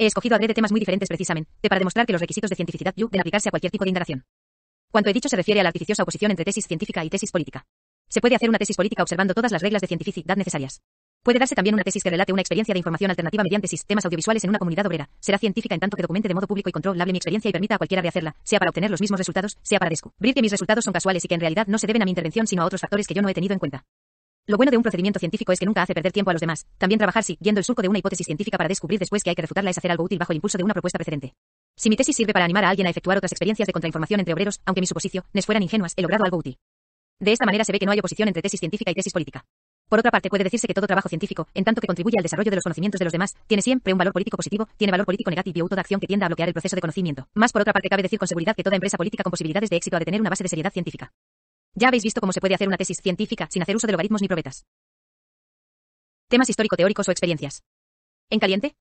He escogido de temas muy diferentes precisamente, para demostrar que los requisitos de cientificidad you deben aplicarse a cualquier tipo de indagación. Cuanto he dicho se refiere a la artificiosa oposición entre tesis científica y tesis política. Se puede hacer una tesis política observando todas las reglas de cientificidad necesarias. Puede darse también una tesis que relate una experiencia de información alternativa mediante sistemas audiovisuales en una comunidad obrera. Será científica en tanto que documente de modo público y controlable mi experiencia y permita a cualquiera rehacerla, sea para obtener los mismos resultados, sea para descubrir que mis resultados son casuales y que en realidad no se deben a mi intervención sino a otros factores que yo no he tenido en cuenta. Lo bueno de un procedimiento científico es que nunca hace perder tiempo a los demás. También trabajar siguiendo el surco de una hipótesis científica para descubrir después que hay que refutarla es hacer algo útil bajo el impulso de una propuesta precedente. Si mi tesis sirve para animar a alguien a efectuar otras experiencias de contrainformación entre obreros, aunque mi suposición les fueran ingenuas, he logrado algo útil. De esta manera se ve que no hay oposición entre tesis científica y tesis política. Por otra parte, puede decirse que todo trabajo científico, en tanto que contribuye al desarrollo de los conocimientos de los demás, tiene siempre un valor político positivo, tiene valor político negativo y de acción que tienda a bloquear el proceso de conocimiento. Más por otra parte, cabe decir con seguridad que toda empresa política con posibilidades de éxito ha de tener una base de seriedad científica. Ya habéis visto cómo se puede hacer una tesis científica sin hacer uso de logaritmos ni probetas. Temas histórico-teóricos o experiencias. ¿En caliente?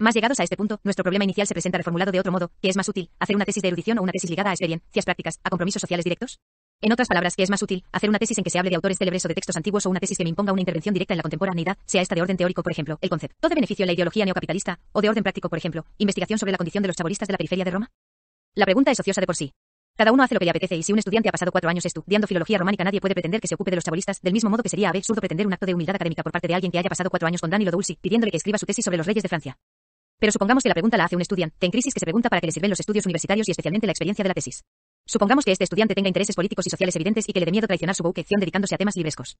Más llegados a este punto, nuestro problema inicial se presenta reformulado de otro modo, que es más útil, hacer una tesis de erudición o una tesis ligada a experiencias prácticas, a compromisos sociales directos. En otras palabras, ¿qué es más útil, hacer una tesis en que se hable de autores célebres o de textos antiguos o una tesis que me imponga una intervención directa en la contemporaneidad, sea esta de orden teórico, por ejemplo, el concepto de beneficio en la ideología neocapitalista, o de orden práctico, por ejemplo, investigación sobre la condición de los chavoristas de la periferia de Roma. La pregunta es ociosa de por sí. Cada uno hace lo que le apetece y si un estudiante ha pasado cuatro años estudiando filología románica nadie puede pretender que se ocupe de los chabolistas, del mismo modo que sería absurdo pretender un acto de humildad académica por parte de alguien que haya pasado cuatro años con Danilo Dulce, pidiéndole que escriba su tesis sobre los reyes de Francia. Pero supongamos que la pregunta la hace un estudiante en crisis que se pregunta para que le sirven los estudios universitarios y especialmente la experiencia de la tesis. Supongamos que este estudiante tenga intereses políticos y sociales evidentes y que le dé miedo traicionar su vocación dedicándose a temas librescos.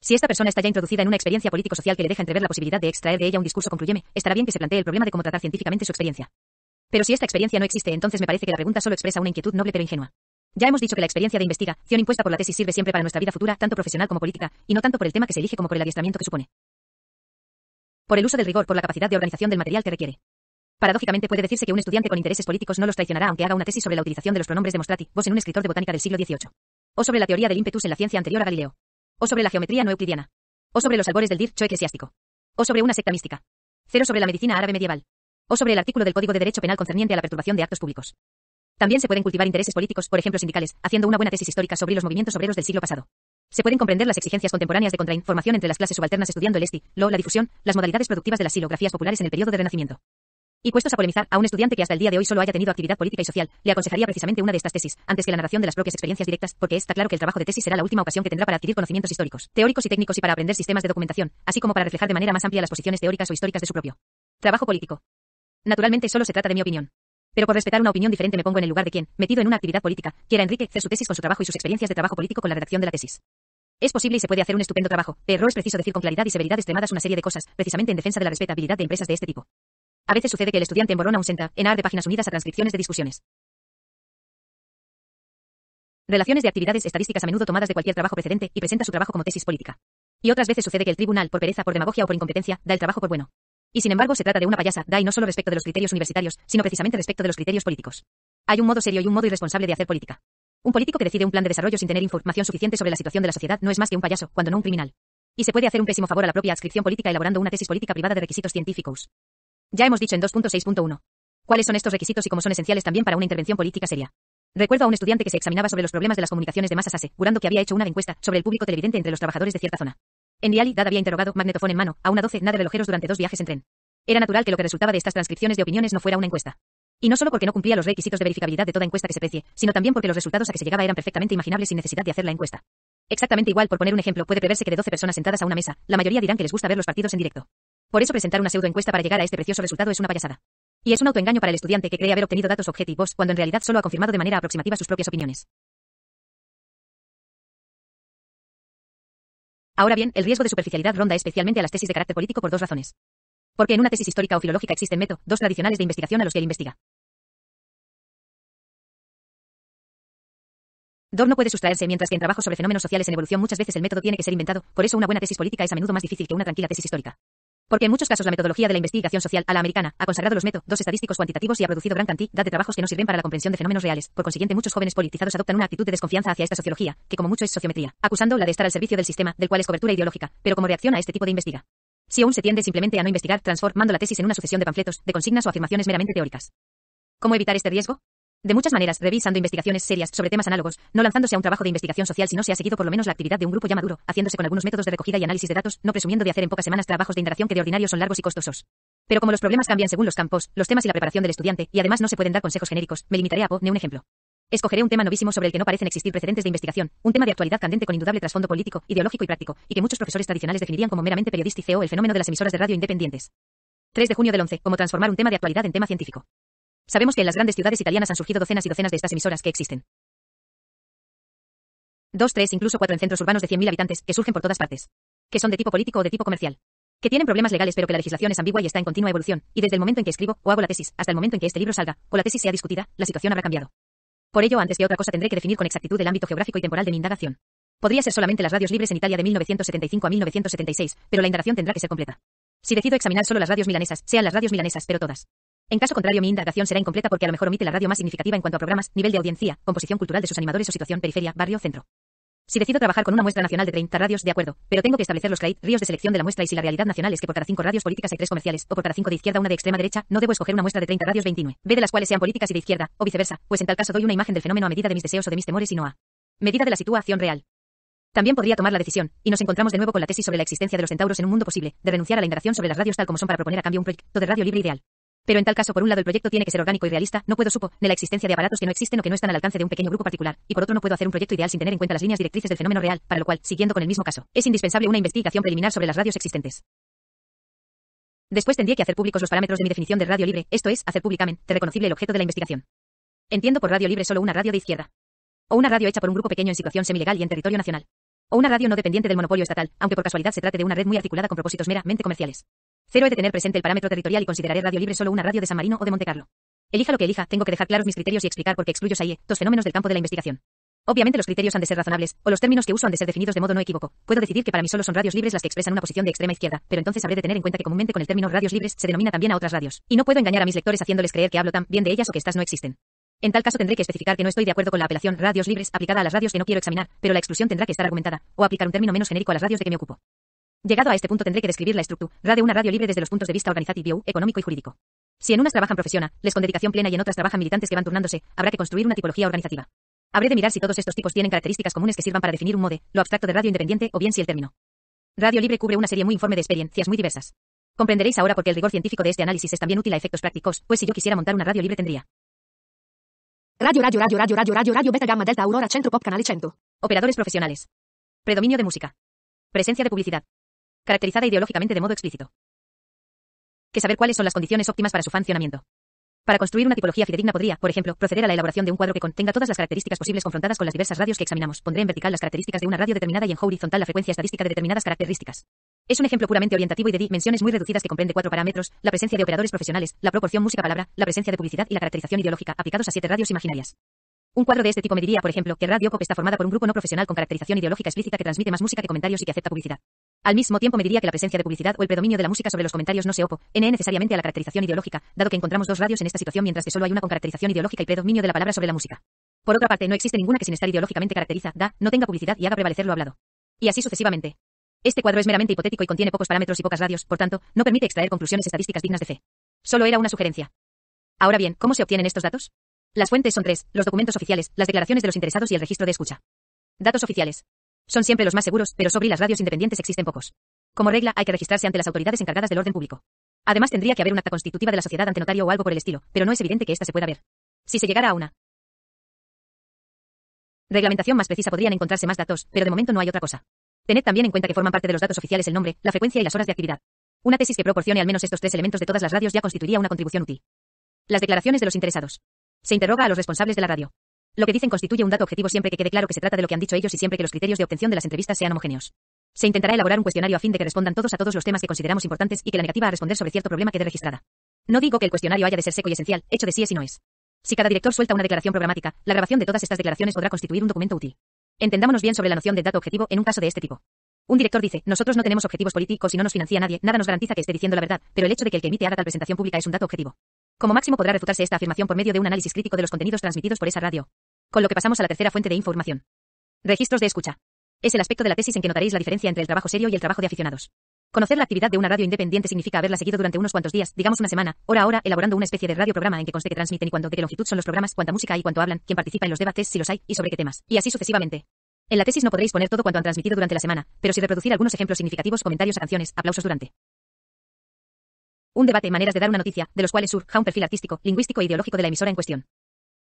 Si esta persona está ya introducida en una experiencia político-social que le deja entrever la posibilidad de extraer de ella un discurso concluyeme, estará bien que se plantee el problema de cómo tratar científicamente su experiencia. Pero si esta experiencia no existe, entonces me parece que la pregunta solo expresa una inquietud noble pero ingenua. Ya hemos dicho que la experiencia de investigación impuesta por la tesis sirve siempre para nuestra vida futura, tanto profesional como política, y no tanto por el tema que se elige como por el adiestramiento que supone. Por el uso del rigor, por la capacidad de organización del material que requiere. Paradójicamente puede decirse que un estudiante con intereses políticos no los traicionará aunque haga una tesis sobre la utilización de los pronombres de vos en un escritor de botánica del siglo XVIII. O sobre la teoría del ímpetus en la ciencia anterior a Galileo. O sobre la geometría no euclidiana. O sobre los albores del dircho eclesiástico. O sobre una secta mística. Cero sobre la medicina árabe medieval o sobre el artículo del Código de Derecho Penal concerniente a la perturbación de actos públicos. También se pueden cultivar intereses políticos, por ejemplo sindicales, haciendo una buena tesis histórica sobre los movimientos obreros del siglo pasado. Se pueden comprender las exigencias contemporáneas de contrainformación entre las clases subalternas estudiando el ESTI, lo, la difusión, las modalidades productivas de las silografías populares en el periodo de Renacimiento. Y puestos a polemizar, a un estudiante que hasta el día de hoy solo haya tenido actividad política y social, le aconsejaría precisamente una de estas tesis, antes que la narración de las propias experiencias directas, porque está claro que el trabajo de tesis será la última ocasión que tendrá para adquirir conocimientos históricos, teóricos y técnicos y para aprender sistemas de documentación, así como para reflejar de manera más amplia las posiciones teóricas o históricas de su propio trabajo político. Naturalmente solo se trata de mi opinión. Pero por respetar una opinión diferente me pongo en el lugar de quien, metido en una actividad política, quiera enriquecer su tesis con su trabajo y sus experiencias de trabajo político con la redacción de la tesis. Es posible y se puede hacer un estupendo trabajo, pero es preciso decir con claridad y severidad extremadas una serie de cosas, precisamente en defensa de la respetabilidad de empresas de este tipo. A veces sucede que el estudiante en un ausenta, en ar de páginas unidas a transcripciones de discusiones. Relaciones de actividades estadísticas a menudo tomadas de cualquier trabajo precedente y presenta su trabajo como tesis política. Y otras veces sucede que el tribunal, por pereza, por demagogia o por incompetencia, da el trabajo por bueno. Y sin embargo se trata de una payasa, DAI, no solo respecto de los criterios universitarios, sino precisamente respecto de los criterios políticos. Hay un modo serio y un modo irresponsable de hacer política. Un político que decide un plan de desarrollo sin tener información suficiente sobre la situación de la sociedad no es más que un payaso, cuando no un criminal. Y se puede hacer un pésimo favor a la propia adscripción política elaborando una tesis política privada de requisitos científicos. Ya hemos dicho en 2.6.1. ¿Cuáles son estos requisitos y cómo son esenciales también para una intervención política seria? Recuerdo a un estudiante que se examinaba sobre los problemas de las comunicaciones de masas asegurando jurando que había hecho una encuesta sobre el público televidente entre los trabajadores de cierta zona. En realidad había interrogado, magnetofón en mano, a una docena de relojeros durante dos viajes en tren. Era natural que lo que resultaba de estas transcripciones de opiniones no fuera una encuesta. Y no solo porque no cumplía los requisitos de verificabilidad de toda encuesta que se precie, sino también porque los resultados a que se llegaba eran perfectamente imaginables sin necesidad de hacer la encuesta. Exactamente igual, por poner un ejemplo, puede preverse que de 12 personas sentadas a una mesa, la mayoría dirán que les gusta ver los partidos en directo. Por eso presentar una pseudoencuesta para llegar a este precioso resultado es una payasada. Y es un autoengaño para el estudiante que cree haber obtenido datos objetivos, cuando en realidad solo ha confirmado de manera aproximativa sus propias opiniones. Ahora bien, el riesgo de superficialidad ronda especialmente a las tesis de carácter político por dos razones. Porque en una tesis histórica o filológica existen métodos dos tradicionales de investigación a los que él investiga. Dor no puede sustraerse, mientras que en trabajos sobre fenómenos sociales en evolución muchas veces el método tiene que ser inventado, por eso una buena tesis política es a menudo más difícil que una tranquila tesis histórica. Porque en muchos casos la metodología de la investigación social a la americana ha consagrado los métodos estadísticos cuantitativos y ha producido gran cantidad de trabajos que no sirven para la comprensión de fenómenos reales. Por consiguiente, muchos jóvenes politizados adoptan una actitud de desconfianza hacia esta sociología, que como mucho es sociometría, acusándola de estar al servicio del sistema, del cual es cobertura ideológica, pero como reacción a este tipo de investiga. Si aún se tiende simplemente a no investigar, transformando la tesis en una sucesión de panfletos, de consignas o afirmaciones meramente teóricas. ¿Cómo evitar este riesgo? De muchas maneras, revisando investigaciones serias sobre temas análogos, no lanzándose a un trabajo de investigación social si no se ha seguido por lo menos la actividad de un grupo ya maduro, haciéndose con algunos métodos de recogida y análisis de datos, no presumiendo de hacer en pocas semanas trabajos de integración que de ordinario son largos y costosos. Pero como los problemas cambian según los campos, los temas y la preparación del estudiante, y además no se pueden dar consejos genéricos, me limitaré a poner un ejemplo. Escogeré un tema novísimo sobre el que no parecen existir precedentes de investigación, un tema de actualidad candente con indudable trasfondo político, ideológico y práctico, y que muchos profesores tradicionales definirían como meramente periodístico e el fenómeno de las emisoras de radio independientes. 3 de junio del 11, cómo transformar un tema de actualidad en tema científico. Sabemos que en las grandes ciudades italianas han surgido docenas y docenas de estas emisoras que existen. Dos, tres, incluso cuatro en centros urbanos de 100.000 habitantes, que surgen por todas partes. Que son de tipo político o de tipo comercial. Que tienen problemas legales pero que la legislación es ambigua y está en continua evolución, y desde el momento en que escribo o hago la tesis, hasta el momento en que este libro salga, o la tesis sea discutida, la situación habrá cambiado. Por ello, antes que otra cosa tendré que definir con exactitud el ámbito geográfico y temporal de mi indagación. Podría ser solamente las radios libres en Italia de 1975 a 1976, pero la indagación tendrá que ser completa. Si decido examinar solo las radios milanesas, sean las radios milanesas, pero todas. En caso contrario, mi indagación será incompleta porque a lo mejor omite la radio más significativa en cuanto a programas, nivel de audiencia, composición cultural de sus animadores o situación periferia, barrio, centro. Si decido trabajar con una muestra nacional de 30 radios, de acuerdo, pero tengo que establecer los criterios ríos de selección de la muestra y si la realidad nacional es que por cada 5 radios políticas y 3 comerciales, o por cada 5 de izquierda una de extrema derecha, no debo escoger una muestra de 30 radios 29, B de las cuales sean políticas y de izquierda, o viceversa, pues en tal caso doy una imagen del fenómeno a medida de mis deseos o de mis temores y no a medida de la situación real. También podría tomar la decisión, y nos encontramos de nuevo con la tesis sobre la existencia de los centauros en un mundo posible, de renunciar a la indagación sobre las radios tal como son para proponer a cambio un proyecto de radio libre ideal. Pero en tal caso, por un lado, el proyecto tiene que ser orgánico y realista, no puedo supo, ni la existencia de aparatos que no existen o que no están al alcance de un pequeño grupo particular, y por otro no puedo hacer un proyecto ideal sin tener en cuenta las líneas directrices del fenómeno real, para lo cual, siguiendo con el mismo caso, es indispensable una investigación preliminar sobre las radios existentes. Después tendría que hacer públicos los parámetros de mi definición de radio libre, esto es, hacer públicamente reconocible el objeto de la investigación. Entiendo por radio libre solo una radio de izquierda. O una radio hecha por un grupo pequeño en situación semilegal y en territorio nacional. O una radio no dependiente del monopolio estatal, aunque por casualidad se trate de una red muy articulada con propósitos meramente comerciales. Cero he de tener presente el parámetro territorial y consideraré radio libre solo una radio de San Marino o de Carlo. Elija lo que elija, tengo que dejar claros mis criterios y explicar por qué excluyo ahí dos fenómenos del campo de la investigación. Obviamente los criterios han de ser razonables, o los términos que uso han de ser definidos de modo no equívoco. Puedo decidir que para mí solo son radios libres las que expresan una posición de extrema izquierda, pero entonces habré de tener en cuenta que comúnmente con el término radios libres se denomina también a otras radios. Y no puedo engañar a mis lectores haciéndoles creer que hablo tan bien de ellas o que estas no existen. En tal caso tendré que especificar que no estoy de acuerdo con la apelación radios libres aplicada a las radios que no quiero examinar, pero la exclusión tendrá que estar argumentada, o aplicar un término menos genérico a las radios de que me ocupo. Llegado a este punto tendré que describir la estructura de una radio libre desde los puntos de vista organizativo, económico y jurídico. Si en unas trabajan profesionales con dedicación plena y en otras trabajan militantes que van turnándose, habrá que construir una tipología organizativa. Habré de mirar si todos estos tipos tienen características comunes que sirvan para definir un modo, lo abstracto de radio independiente o bien si el término. Radio libre cubre una serie muy informe de experiencias muy diversas. Comprenderéis ahora por qué el rigor científico de este análisis es también útil a efectos prácticos, pues si yo quisiera montar una radio libre tendría Radio, radio, radio, radio, radio, radio, radio, beta, gamma, delta, aurora, centro, pop, Canal 100. Operadores profesionales. Predominio de música. Presencia de publicidad. Caracterizada ideológicamente de modo explícito. Que saber cuáles son las condiciones óptimas para su funcionamiento. Para construir una tipología fidedigna podría, por ejemplo, proceder a la elaboración de un cuadro que contenga todas las características posibles confrontadas con las diversas radios que examinamos. Pondré en vertical las características de una radio determinada y en horizontal la frecuencia estadística de determinadas características. Es un ejemplo puramente orientativo y de dimensiones muy reducidas que comprende cuatro parámetros, la presencia de operadores profesionales, la proporción música-palabra, la presencia de publicidad y la caracterización ideológica, aplicados a siete radios imaginarias. Un cuadro de este tipo me diría, por ejemplo, que Radio Pop está formada por un grupo no profesional con caracterización ideológica explícita que transmite más música que comentarios y que acepta publicidad. Al mismo tiempo me diría que la presencia de publicidad o el predominio de la música sobre los comentarios no se opone necesariamente a la caracterización ideológica, dado que encontramos dos radios en esta situación mientras que solo hay una con caracterización ideológica y predominio de la palabra sobre la música. Por otra parte, no existe ninguna que sin estar ideológicamente caracterizada, da, no tenga publicidad y haga prevalecer lo hablado. Y así sucesivamente. Este cuadro es meramente hipotético y contiene pocos parámetros y pocas radios, por tanto, no permite extraer conclusiones estadísticas dignas de fe. Solo era una sugerencia. Ahora bien, ¿cómo se obtienen estos datos? Las fuentes son tres, los documentos oficiales, las declaraciones de los interesados y el registro de escucha. Datos oficiales. Son siempre los más seguros, pero sobre las radios independientes existen pocos. Como regla, hay que registrarse ante las autoridades encargadas del orden público. Además, tendría que haber una acta constitutiva de la sociedad ante notario o algo por el estilo, pero no es evidente que ésta se pueda ver. Si se llegara a una reglamentación más precisa podrían encontrarse más datos, pero de momento no hay otra cosa. Tened también en cuenta que forman parte de los datos oficiales el nombre, la frecuencia y las horas de actividad. Una tesis que proporcione al menos estos tres elementos de todas las radios ya constituiría una contribución útil. Las declaraciones de los interesados. Se interroga a los responsables de la radio. Lo que dicen constituye un dato objetivo siempre que quede claro que se trata de lo que han dicho ellos y siempre que los criterios de obtención de las entrevistas sean homogéneos. Se intentará elaborar un cuestionario a fin de que respondan todos a todos los temas que consideramos importantes y que la negativa a responder sobre cierto problema quede registrada. No digo que el cuestionario haya de ser seco y esencial, hecho de sí es y no es. Si cada director suelta una declaración programática, la grabación de todas estas declaraciones podrá constituir un documento útil. Entendámonos bien sobre la noción de dato objetivo en un caso de este tipo. Un director dice, nosotros no tenemos objetivos políticos y no nos financia nadie, nada nos garantiza que esté diciendo la verdad, pero el hecho de que el que emite haga tal presentación pública es un dato objetivo. Como máximo podrá refutarse esta afirmación por medio de un análisis crítico de los contenidos transmitidos por esa radio. Con lo que pasamos a la tercera fuente de información. Registros de escucha. Es el aspecto de la tesis en que notaréis la diferencia entre el trabajo serio y el trabajo de aficionados. Conocer la actividad de una radio independiente significa haberla seguido durante unos cuantos días, digamos una semana, hora a hora, elaborando una especie de radioprograma en que conste que transmiten y cuándo, de qué longitud son los programas, cuánta música hay, cuánto hablan, quién participa en los debates, si los hay, y sobre qué temas, y así sucesivamente. En la tesis no podréis poner todo cuanto han transmitido durante la semana, pero sí reproducir algunos ejemplos significativos, comentarios a canciones, aplausos durante. Un debate de maneras de dar una noticia, de los cuales surja un perfil artístico, lingüístico e ideológico de la emisora en cuestión.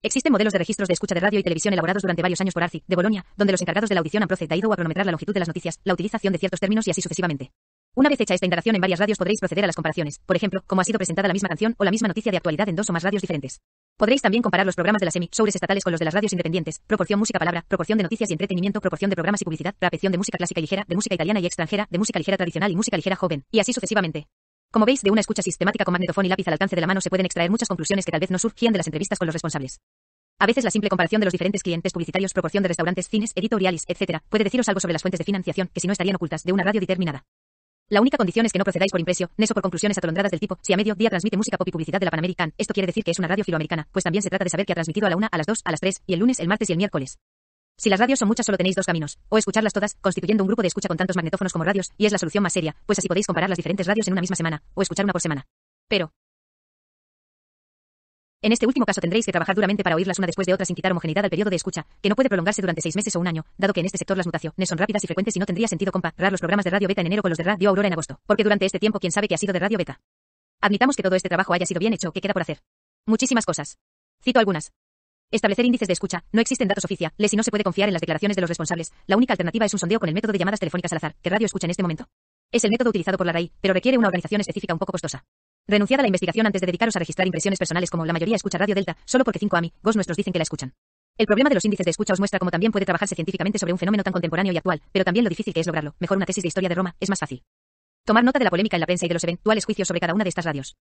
Existen modelos de registros de escucha de radio y televisión elaborados durante varios años por Arci, de Bolonia, donde los encargados de la audición han procedido a cronometrar la longitud de las noticias, la utilización de ciertos términos y así sucesivamente. Una vez hecha esta indagación en varias radios podréis proceder a las comparaciones, por ejemplo, cómo ha sido presentada la misma canción o la misma noticia de actualidad en dos o más radios diferentes. Podréis también comparar los programas de las semi, sobre estatales con los de las radios independientes, proporción música-palabra, proporción de noticias y entretenimiento, proporción de programas y publicidad, proporción de música clásica ligera, de música italiana y extranjera, de música ligera tradicional y música ligera joven, y así sucesivamente. Como veis, de una escucha sistemática con magnetofón y lápiz al alcance de la mano se pueden extraer muchas conclusiones que tal vez no surgían de las entrevistas con los responsables. A veces la simple comparación de los diferentes clientes publicitarios, proporción de restaurantes, cines, editoriales, etc., puede deciros algo sobre las fuentes de financiación que si no estarían ocultas de una radio determinada. La única condición es que no procedáis por impresio, neso por conclusiones atolondradas del tipo, si a medio día transmite música pop y publicidad de la Panamericana, esto quiere decir que es una radio filoamericana, pues también se trata de saber que ha transmitido a la una, a las dos, a las tres, y el lunes, el martes y el miércoles. Si las radios son muchas, solo tenéis dos caminos. O escucharlas todas, constituyendo un grupo de escucha con tantos magnetófonos como radios, y es la solución más seria, pues así podéis comparar las diferentes radios en una misma semana, o escuchar una por semana. Pero, en este último caso tendréis que trabajar duramente para oírlas una después de otra sin quitar homogeneidad al periodo de escucha, que no puede prolongarse durante seis meses o un año, dado que en este sector las mutaciones son rápidas y frecuentes y no tendría sentido comparar los programas de Radio Beta en enero con los de Radio Aurora en agosto, porque durante este tiempo quién sabe qué ha sido de Radio Beta. Admitamos que todo este trabajo haya sido bien hecho, que queda por hacer. Muchísimas cosas. Cito algunas. Establecer índices de escucha. No existen datos oficiales y no se puede confiar en las declaraciones de los responsables. La única alternativa es un sondeo con el método de llamadas telefónicas al azar, que radio escucha en este momento. Es el método utilizado por la RAI, pero requiere una organización específica un poco costosa. Renunciad a la investigación antes de dedicaros a registrar impresiones personales como la mayoría escucha Radio Delta, solo porque 5 vos nuestros dicen que la escuchan. El problema de los índices de escucha os muestra cómo también puede trabajarse científicamente sobre un fenómeno tan contemporáneo y actual, pero también lo difícil que es lograrlo. Mejor una tesis de historia de Roma, es más fácil. Tomar nota de la polémica en la prensa y de los eventuales juicios sobre cada una de estas radios.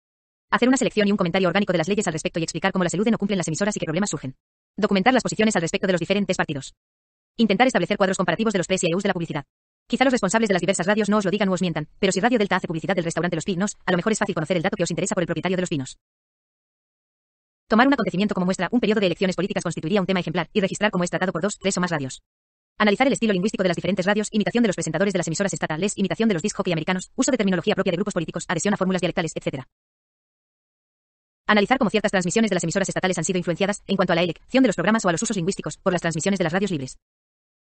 Hacer una selección y un comentario orgánico de las leyes al respecto y explicar cómo las eluden o cumplen las emisoras y qué problemas surgen. Documentar las posiciones al respecto de los diferentes partidos. Intentar establecer cuadros comparativos de los PS y de la publicidad. Quizá los responsables de las diversas radios no os lo digan o os mientan, pero si Radio Delta hace publicidad del restaurante Los Pinos, a lo mejor es fácil conocer el dato que os interesa por el propietario de Los Pinos. Tomar un acontecimiento como muestra, un periodo de elecciones políticas constituiría un tema ejemplar, y registrar cómo es tratado por dos, tres o más radios. Analizar el estilo lingüístico de las diferentes radios, imitación de los presentadores de las emisoras estatales, imitación de los disc hockey americanos, uso de terminología propia de grupos políticos, adhesión a fórmulas dialectales, etc. Analizar cómo ciertas transmisiones de las emisoras estatales han sido influenciadas, en cuanto a la elección de los programas o a los usos lingüísticos, por las transmisiones de las radios libres.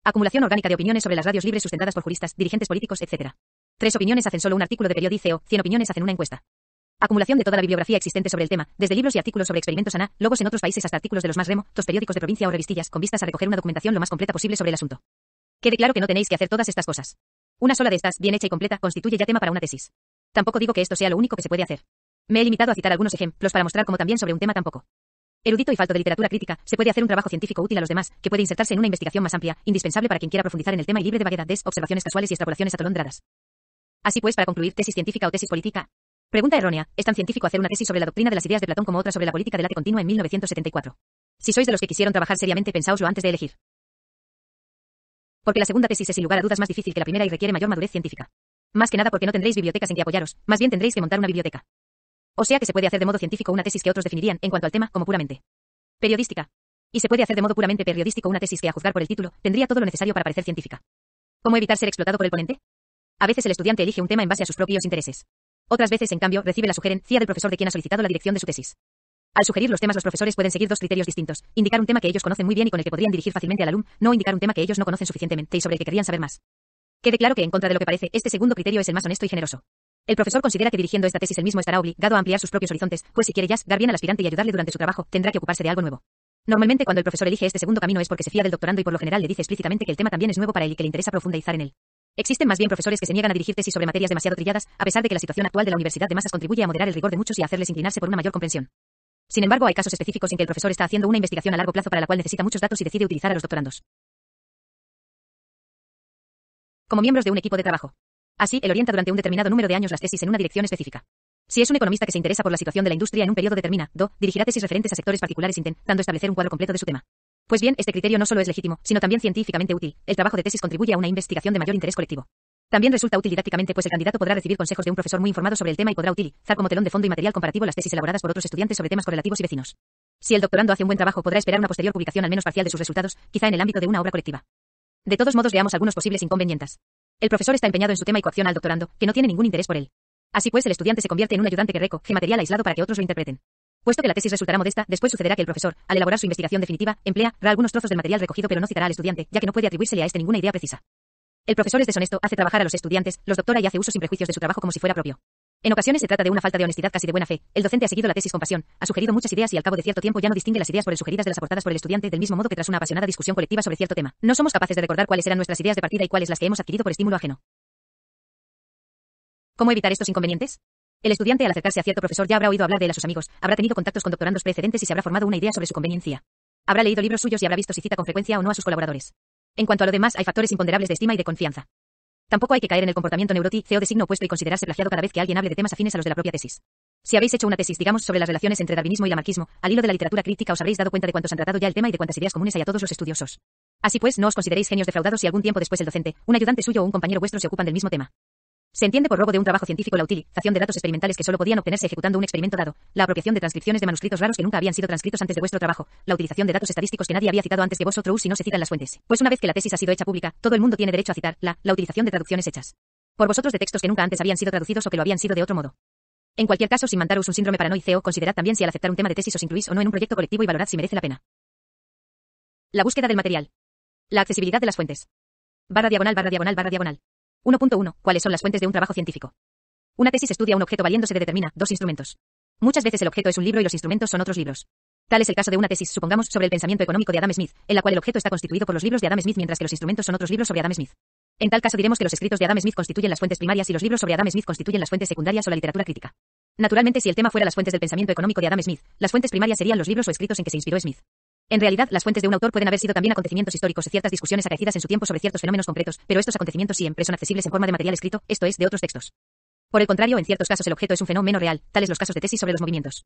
Acumulación orgánica de opiniones sobre las radios libres sustentadas por juristas, dirigentes políticos, etc. Tres opiniones hacen solo un artículo de periódico, 100 opiniones hacen una encuesta. Acumulación de toda la bibliografía existente sobre el tema, desde libros y artículos sobre experimentos ANA, logos en otros países hasta artículos de los más remotos periódicos de provincia o revistillas, con vistas a recoger una documentación lo más completa posible sobre el asunto. Quede claro que no tenéis que hacer todas estas cosas. Una sola de estas, bien hecha y completa, constituye ya tema para una tesis. Tampoco digo que esto sea lo único que se puede hacer. Me he limitado a citar algunos ejemplos para mostrar cómo también sobre un tema tampoco. Erudito y falto de literatura crítica, se puede hacer un trabajo científico útil a los demás, que puede insertarse en una investigación más amplia, indispensable para quien quiera profundizar en el tema y libre de vaguedades, observaciones casuales y extrapolaciones atolondradas. Así pues, para concluir, tesis científica o tesis política. Pregunta errónea, ¿es tan científico hacer una tesis sobre la doctrina de las ideas de Platón como otra sobre la política del arte continua en 1974? Si sois de los que quisieron trabajar seriamente, pensáoslo antes de elegir. Porque la segunda tesis es sin lugar a dudas más difícil que la primera y requiere mayor madurez científica. Más que nada porque no tendréis bibliotecas en que apoyaros, más bien tendréis que montar una biblioteca. O sea que se puede hacer de modo científico una tesis que otros definirían, en cuanto al tema, como puramente periodística. Y se puede hacer de modo puramente periodístico una tesis que, a juzgar por el título, tendría todo lo necesario para parecer científica. ¿Cómo evitar ser explotado por el ponente? A veces el estudiante elige un tema en base a sus propios intereses. Otras veces, en cambio, recibe la sugerencia del profesor de quien ha solicitado la dirección de su tesis. Al sugerir los temas, los profesores pueden seguir dos criterios distintos: indicar un tema que ellos conocen muy bien y con el que podrían dirigir fácilmente al alumno, no indicar un tema que ellos no conocen suficientemente y sobre el que querían saber más. Quede claro que, en contra de lo que parece, este segundo criterio es el más honesto y generoso. El profesor considera que dirigiendo esta tesis el mismo estará obligado a ampliar sus propios horizontes, pues si quiere dar bien al aspirante y ayudarle durante su trabajo, tendrá que ocuparse de algo nuevo. Normalmente cuando el profesor elige este segundo camino es porque se fía del doctorando y por lo general le dice explícitamente que el tema también es nuevo para él y que le interesa profundizar en él. Existen más bien profesores que se niegan a dirigir tesis sobre materias demasiado trilladas, a pesar de que la situación actual de la universidad de masas contribuye a moderar el rigor de muchos y a hacerles inclinarse por una mayor comprensión. Sin embargo, hay casos específicos en que el profesor está haciendo una investigación a largo plazo para la cual necesita muchos datos y decide utilizar a los doctorandos. Como miembros de un equipo de trabajo. Así, él orienta durante un determinado número de años las tesis en una dirección específica. Si es un economista que se interesa por la situación de la industria en un periodo determinado, dirigirá tesis referentes a sectores particulares intentando establecer un cuadro completo de su tema. Pues bien, este criterio no solo es legítimo, sino también científicamente útil. El trabajo de tesis contribuye a una investigación de mayor interés colectivo. También resulta útil didácticamente, pues el candidato podrá recibir consejos de un profesor muy informado sobre el tema y podrá utilizar como telón de fondo y material comparativo las tesis elaboradas por otros estudiantes sobre temas correlativos y vecinos. Si el doctorando hace un buen trabajo, podrá esperar una posterior publicación al menos parcial de sus resultados, quizá en el ámbito de una obra colectiva. De todos modos, veamos algunos posibles inconvenientes. El profesor está empeñado en su tema y coacciona al doctorando, que no tiene ningún interés por él. Así pues, el estudiante se convierte en un ayudante que recoge material aislado para que otros lo interpreten. Puesto que la tesis resultará modesta, después sucederá que el profesor, al elaborar su investigación definitiva, empleará algunos trozos del material recogido pero no citará al estudiante, ya que no puede atribuírsele a este ninguna idea precisa. El profesor es deshonesto, hace trabajar a los estudiantes, los doctora y hace uso sin prejuicios de su trabajo como si fuera propio. En ocasiones se trata de una falta de honestidad casi de buena fe. El docente ha seguido la tesis con pasión, ha sugerido muchas ideas y al cabo de cierto tiempo ya no distingue las ideas por el sugeridas de las aportadas por el estudiante del mismo modo que tras una apasionada discusión colectiva sobre cierto tema. No somos capaces de recordar cuáles eran nuestras ideas de partida y cuáles las que hemos adquirido por estímulo ajeno. ¿Cómo evitar estos inconvenientes? El estudiante al acercarse a cierto profesor ya habrá oído hablar de él a sus amigos, habrá tenido contactos con doctorandos precedentes y se habrá formado una idea sobre su conveniencia. Habrá leído libros suyos y habrá visto si cita con frecuencia o no a sus colaboradores. En cuanto a lo demás, hay factores imponderables de estima y de confianza. Tampoco hay que caer en el comportamiento neurótico de signo opuesto y considerarse plagiado cada vez que alguien hable de temas afines a los de la propia tesis. Si habéis hecho una tesis, digamos, sobre las relaciones entre darwinismo y lamarquismo, al hilo de la literatura crítica os habréis dado cuenta de cuántos han tratado ya el tema y de cuántas ideas comunes hay a todos los estudiosos. Así pues, no os consideréis genios defraudados si algún tiempo después el docente, un ayudante suyo o un compañero vuestro se ocupan del mismo tema. Se entiende por robo de un trabajo científico la utilización de datos experimentales que solo podían obtenerse ejecutando un experimento dado, la apropiación de transcripciones de manuscritos raros que nunca habían sido transcritos antes de vuestro trabajo, la utilización de datos estadísticos que nadie había citado antes de vosotros si no se citan las fuentes. Pues una vez que la tesis ha sido hecha pública, todo el mundo tiene derecho a citar la utilización de traducciones hechas por vosotros de textos que nunca antes habían sido traducidos o que lo habían sido de otro modo. En cualquier caso, sin mandaros un síndrome paranoiceo, e considerad también si al aceptar un tema de tesis os incluís o no en un proyecto colectivo y valorad si merece la pena. La búsqueda del material. La accesibilidad de las fuentes. Barra diagonal, barra diagonal, barra diagonal. 1.1. ¿Cuáles son las fuentes de un trabajo científico? Una tesis estudia un objeto valiéndose de determina dos instrumentos. Muchas veces el objeto es un libro y los instrumentos son otros libros. Tal es el caso de una tesis, supongamos, sobre el pensamiento económico de Adam Smith, en la cual el objeto está constituido por los libros de Adam Smith mientras que los instrumentos son otros libros sobre Adam Smith. En tal caso diremos que los escritos de Adam Smith constituyen las fuentes primarias y los libros sobre Adam Smith constituyen las fuentes secundarias o la literatura crítica. Naturalmente, si el tema fuera las fuentes del pensamiento económico de Adam Smith, las fuentes primarias serían los libros o escritos en que se inspiró Smith. En realidad, las fuentes de un autor pueden haber sido también acontecimientos históricos y ciertas discusiones acaecidas en su tiempo sobre ciertos fenómenos concretos, pero estos acontecimientos siempre son accesibles en forma de material escrito, esto es, de otros textos. Por el contrario, en ciertos casos el objeto es un fenómeno real, tales los casos de tesis sobre los movimientos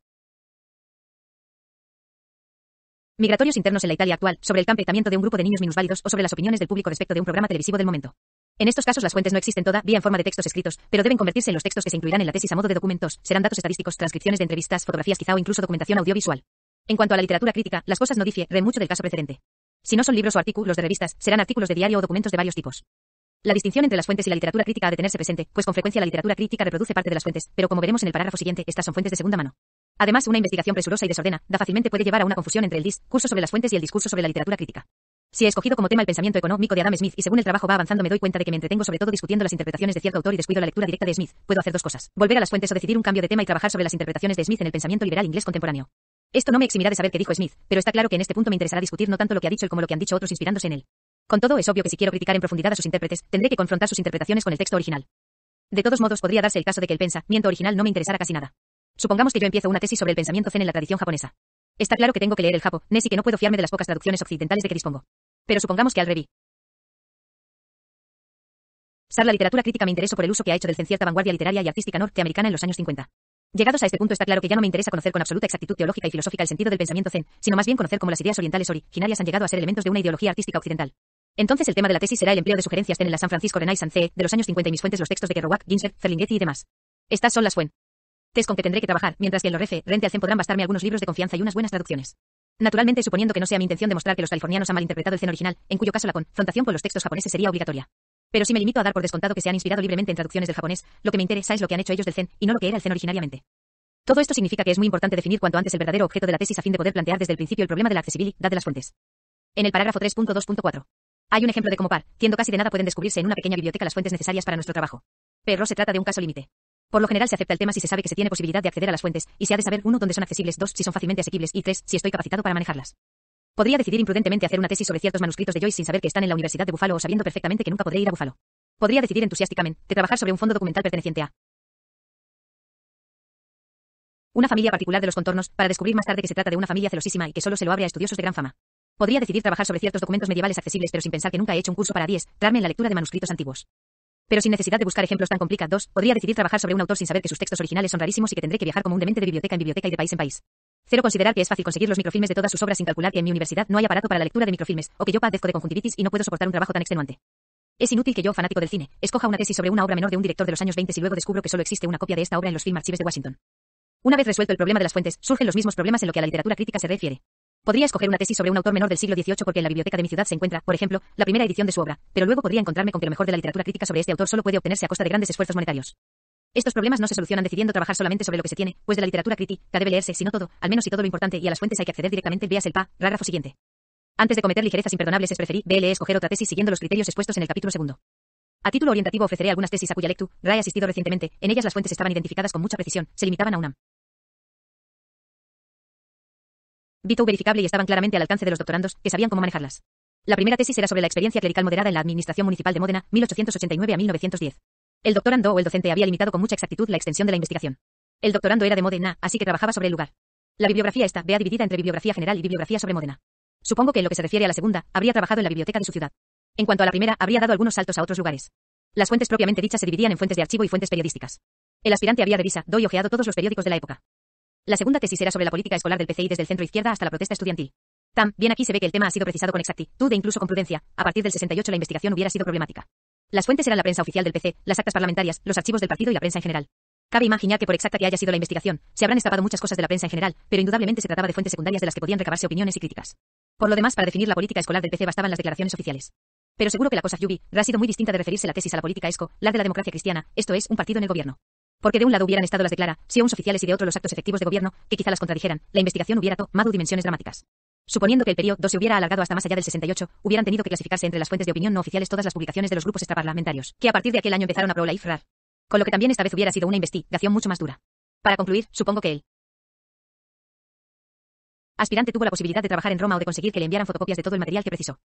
migratorios internos en la Italia actual, sobre el campetamiento de un grupo de niños minusválidos o sobre las opiniones del público respecto de un programa televisivo del momento. En estos casos las fuentes no existen vía en forma de textos escritos, pero deben convertirse en los textos que se incluirán en la tesis a modo de documentos, serán datos estadísticos, transcripciones de entrevistas, fotografías quizá o incluso documentación audiovisual. En cuanto a la literatura crítica, las cosas no difieren mucho del caso precedente. Si no son libros o artículos de revistas, serán artículos de diario o documentos de varios tipos. La distinción entre las fuentes y la literatura crítica ha de tenerse presente, pues con frecuencia la literatura crítica reproduce parte de las fuentes, pero como veremos en el parágrafo siguiente, estas son fuentes de segunda mano. Además, una investigación presurosa y desordenada da fácilmente puede llevar a una confusión entre el discurso sobre las fuentes y el discurso sobre la literatura crítica. Si he escogido como tema el pensamiento económico de Adam Smith y según el trabajo va avanzando me doy cuenta de que me entretengo sobre todo discutiendo las interpretaciones de cierto autor y descuido la lectura directa de Smith, puedo hacer dos cosas, volver a las fuentes o decidir un cambio de tema y trabajar sobre las interpretaciones de Smith en el pensamiento liberal inglés contemporáneo. Esto no me eximirá de saber qué dijo Smith, pero está claro que en este punto me interesará discutir no tanto lo que ha dicho él como lo que han dicho otros inspirándose en él. Con todo, es obvio que si quiero criticar en profundidad a sus intérpretes, tendré que confrontar sus interpretaciones con el texto original. De todos modos, podría darse el caso de que el pensamiento original no me interesara casi nada. Supongamos que yo empiezo una tesis sobre el pensamiento zen en la tradición japonesa. Está claro que tengo que leer el japo, y que no puedo fiarme de las pocas traducciones occidentales de que dispongo. Pero supongamos que al revés Sar la literatura crítica me interesó por el uso que ha hecho del zen cierta vanguardia literaria y artística norteamericana en los años 50. Llegados a este punto está claro que ya no me interesa conocer con absoluta exactitud teológica y filosófica el sentido del pensamiento zen, sino más bien conocer cómo las ideas orientales originarias han llegado a ser elementos de una ideología artística occidental. Entonces el tema de la tesis será el empleo de sugerencias zen en la San Francisco Renaissance de los años 50 y mis fuentes los textos de Kerouac, Ginsberg, Ferlinghetti y demás. Estas son las fuentes con que tendré que trabajar, mientras que en lo refe, rente al zen podrán bastarme algunos libros de confianza y unas buenas traducciones. Naturalmente suponiendo que no sea mi intención demostrar que los californianos han malinterpretado el zen original, en cuyo caso la confrontación con los textos japoneses sería obligatoria. Pero si me limito a dar por descontado que se han inspirado libremente en traducciones del japonés, lo que me interesa es lo que han hecho ellos del zen, y no lo que era el zen originariamente. Todo esto significa que es muy importante definir cuanto antes el verdadero objeto de la tesis a fin de poder plantear desde el principio el problema de la accesibilidad de las fuentes. En el parágrafo 3.2.4. Hay un ejemplo de cómo par, tiendo casi de nada pueden descubrirse en una pequeña biblioteca las fuentes necesarias para nuestro trabajo. Pero se trata de un caso límite. Por lo general se acepta el tema si se sabe que se tiene posibilidad de acceder a las fuentes, y se ha de saber uno dónde son accesibles, 2. si son fácilmente asequibles, y 3. si estoy capacitado para manejarlas. Podría decidir imprudentemente hacer una tesis sobre ciertos manuscritos de Joyce sin saber que están en la Universidad de Buffalo o sabiendo perfectamente que nunca podré ir a Buffalo. Podría decidir entusiásticamente de trabajar sobre un fondo documental perteneciente a una familia particular de los contornos, para descubrir más tarde que se trata de una familia celosísima y que solo se lo abre a estudiosos de gran fama. Podría decidir trabajar sobre ciertos documentos medievales accesibles, pero sin pensar que nunca he hecho un curso para 10, trarme en la lectura de manuscritos antiguos. Pero sin necesidad de buscar ejemplos tan complicados, podría decidir trabajar sobre un autor sin saber que sus textos originales son rarísimos y que tendré que viajar como de biblioteca en biblioteca y de país en país. Cero considerar que es fácil conseguir los microfilmes de todas sus obras sin calcular que en mi universidad no hay aparato para la lectura de microfilmes, o que yo padezco de conjuntivitis y no puedo soportar un trabajo tan extenuante. Es inútil que yo, fanático del cine, escoja una tesis sobre una obra menor de un director de los años 20 y luego descubro que solo existe una copia de esta obra en los film archives de Washington. Una vez resuelto el problema de las fuentes, surgen los mismos problemas en lo que a la literatura crítica se refiere. Podría escoger una tesis sobre un autor menor del siglo XVIII porque en la biblioteca de mi ciudad se encuentra, por ejemplo, la primera edición de su obra, pero luego podría encontrarme con que lo mejor de la literatura crítica sobre este autor solo puede obtenerse a costa de grandes esfuerzos monetarios. Estos problemas no se solucionan decidiendo trabajar solamente sobre lo que se tiene, pues de la literatura crítica debe leerse, si no todo, al menos si todo lo importante y a las fuentes hay que acceder directamente, veas el PA, párrafo siguiente. Antes de cometer ligerezas imperdonables es preferí, BLE escoger otra tesis siguiendo los criterios expuestos en el capítulo segundo. A título orientativo ofreceré algunas tesis a cuya lectu, he asistido recientemente, en ellas las fuentes estaban identificadas con mucha precisión, se limitaban a una, Vito verificable y estaban claramente al alcance de los doctorandos, que sabían cómo manejarlas. La primera tesis era sobre la experiencia clerical moderada en la Administración Municipal de Módena, 1889 a 1910. El Ando o el docente había limitado con mucha exactitud la extensión de la investigación. El doctorando era de Modena, así que trabajaba sobre el lugar. La bibliografía está vea dividida entre bibliografía general y bibliografía sobre Modena. Supongo que en lo que se refiere a la segunda, habría trabajado en la biblioteca de su ciudad. En cuanto a la primera, habría dado algunos saltos a otros lugares. Las fuentes propiamente dichas se dividían en fuentes de archivo y fuentes periodísticas. El aspirante había revisado y ojeado todos los periódicos de la época. La segunda tesis era sobre la política escolar del PCI desde el centro izquierda hasta la protesta estudiantil. Tam, bien aquí se ve que el tema ha sido precisado con exactitud e incluso con prudencia. A partir del 68 la investigación hubiera sido problemática. Las fuentes eran la prensa oficial del PC, las actas parlamentarias, los archivos del partido y la prensa en general. Cabe imaginar que por exacta que haya sido la investigación, se habrán escapado muchas cosas de la prensa en general, pero indudablemente se trataba de fuentes secundarias de las que podían recabarse opiniones y críticas. Por lo demás, para definir la política escolar del PC bastaban las declaraciones oficiales. Pero seguro que la cosa Yubi ha sido muy distinta de referirse la tesis a la política ESCO, la de la democracia cristiana, esto es, un partido en el gobierno. Porque de un lado hubieran estado las declara, si unos oficiales y de otro los actos efectivos de gobierno, que quizá las contradijeran, la investigación hubiera tomado dimensiones dramáticas. Suponiendo que el periodo se hubiera alargado hasta más allá del 68, hubieran tenido que clasificarse entre las fuentes de opinión no oficiales todas las publicaciones de los grupos extraparlamentarios, que a partir de aquel año empezaron a proliferar. Con lo que también esta vez hubiera sido una investigación mucho más dura. Para concluir, supongo que él. Aspirante tuvo la posibilidad de trabajar en Roma o de conseguir que le enviaran fotocopias de todo el material que precisó.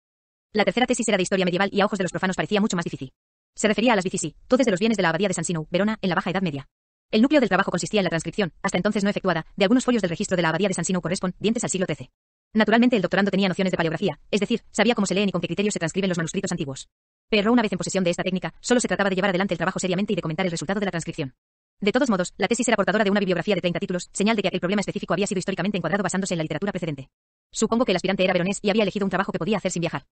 La tercera tesis era de historia medieval y a ojos de los profanos parecía mucho más difícil. Se refería a las bicis, todos de los bienes de la abadía de San Sino, Verona, en la Baja Edad Media. El núcleo del trabajo consistía en la transcripción, hasta entonces no efectuada, de algunos folios del registro de la abadía de San correspondientes al siglo XIII. Naturalmente el doctorando tenía nociones de paleografía, es decir, sabía cómo se leen y con qué criterios se transcriben los manuscritos antiguos. Pero una vez en posesión de esta técnica, solo se trataba de llevar adelante el trabajo seriamente y de comentar el resultado de la transcripción. De todos modos, la tesis era portadora de una bibliografía de 30 títulos, señal de que aquel problema específico había sido históricamente encuadrado basándose en la literatura precedente. Supongo que el aspirante era veronés y había elegido un trabajo que podía hacer sin viajar.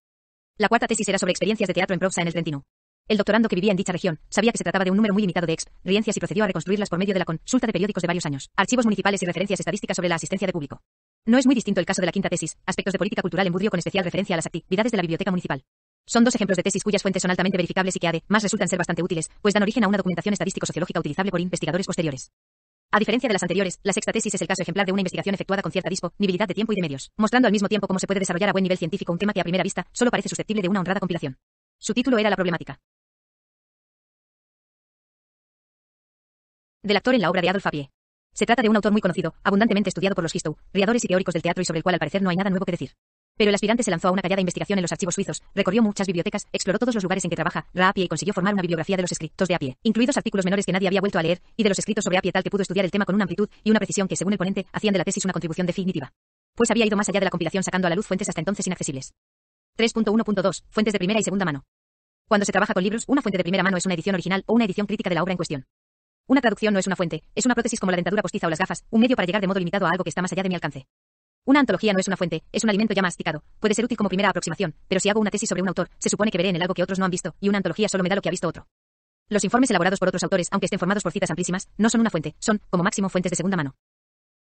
La cuarta tesis era sobre experiencias de teatro en Prosa en el Trentino. El doctorando que vivía en dicha región sabía que se trataba de un número muy limitado de riencias y procedió a reconstruirlas por medio de la consulta de periódicos de varios años, archivos municipales y referencias estadísticas sobre la asistencia de público. No es muy distinto el caso de la quinta tesis, aspectos de política cultural en Budrio con especial referencia a las actividades de la biblioteca municipal. Son dos ejemplos de tesis cuyas fuentes son altamente verificables y que además resultan ser bastante útiles, pues dan origen a una documentación estadístico-sociológica utilizable por investigadores posteriores. A diferencia de las anteriores, la sexta tesis es el caso ejemplar de una investigación efectuada con cierta disponibilidad de tiempo y de medios, mostrando al mismo tiempo cómo se puede desarrollar a buen nivel científico un tema que a primera vista solo parece susceptible de una honrada compilación. Su título era La problemática. Del actor en la obra de Adolf pie se trata de un autor muy conocido, abundantemente estudiado por los Histou, riadores y teóricos del teatro y sobre el cual al parecer no hay nada nuevo que decir. Pero el aspirante se lanzó a una callada investigación en los archivos suizos, recorrió muchas bibliotecas, exploró todos los lugares en que trabaja, la y consiguió formar una bibliografía de los escritos de a pie, incluidos artículos menores que nadie había vuelto a leer, y de los escritos sobre a tal que pudo estudiar el tema con una amplitud y una precisión que, según el ponente, hacían de la tesis una contribución definitiva. Pues había ido más allá de la compilación sacando a la luz fuentes hasta entonces inaccesibles. 3.1.2. Fuentes de primera y segunda mano. Cuando se trabaja con libros, una fuente de primera mano es una edición original o una edición crítica de la obra en cuestión. Una traducción no es una fuente, es una prótesis como la dentadura postiza o las gafas, un medio para llegar de modo limitado a algo que está más allá de mi alcance. Una antología no es una fuente, es un alimento ya masticado. Puede ser útil como primera aproximación, pero si hago una tesis sobre un autor, se supone que veré en algo que otros no han visto, y una antología solo me da lo que ha visto otro. Los informes elaborados por otros autores, aunque estén formados por citas amplísimas, no son una fuente, son, como máximo, fuentes de segunda mano.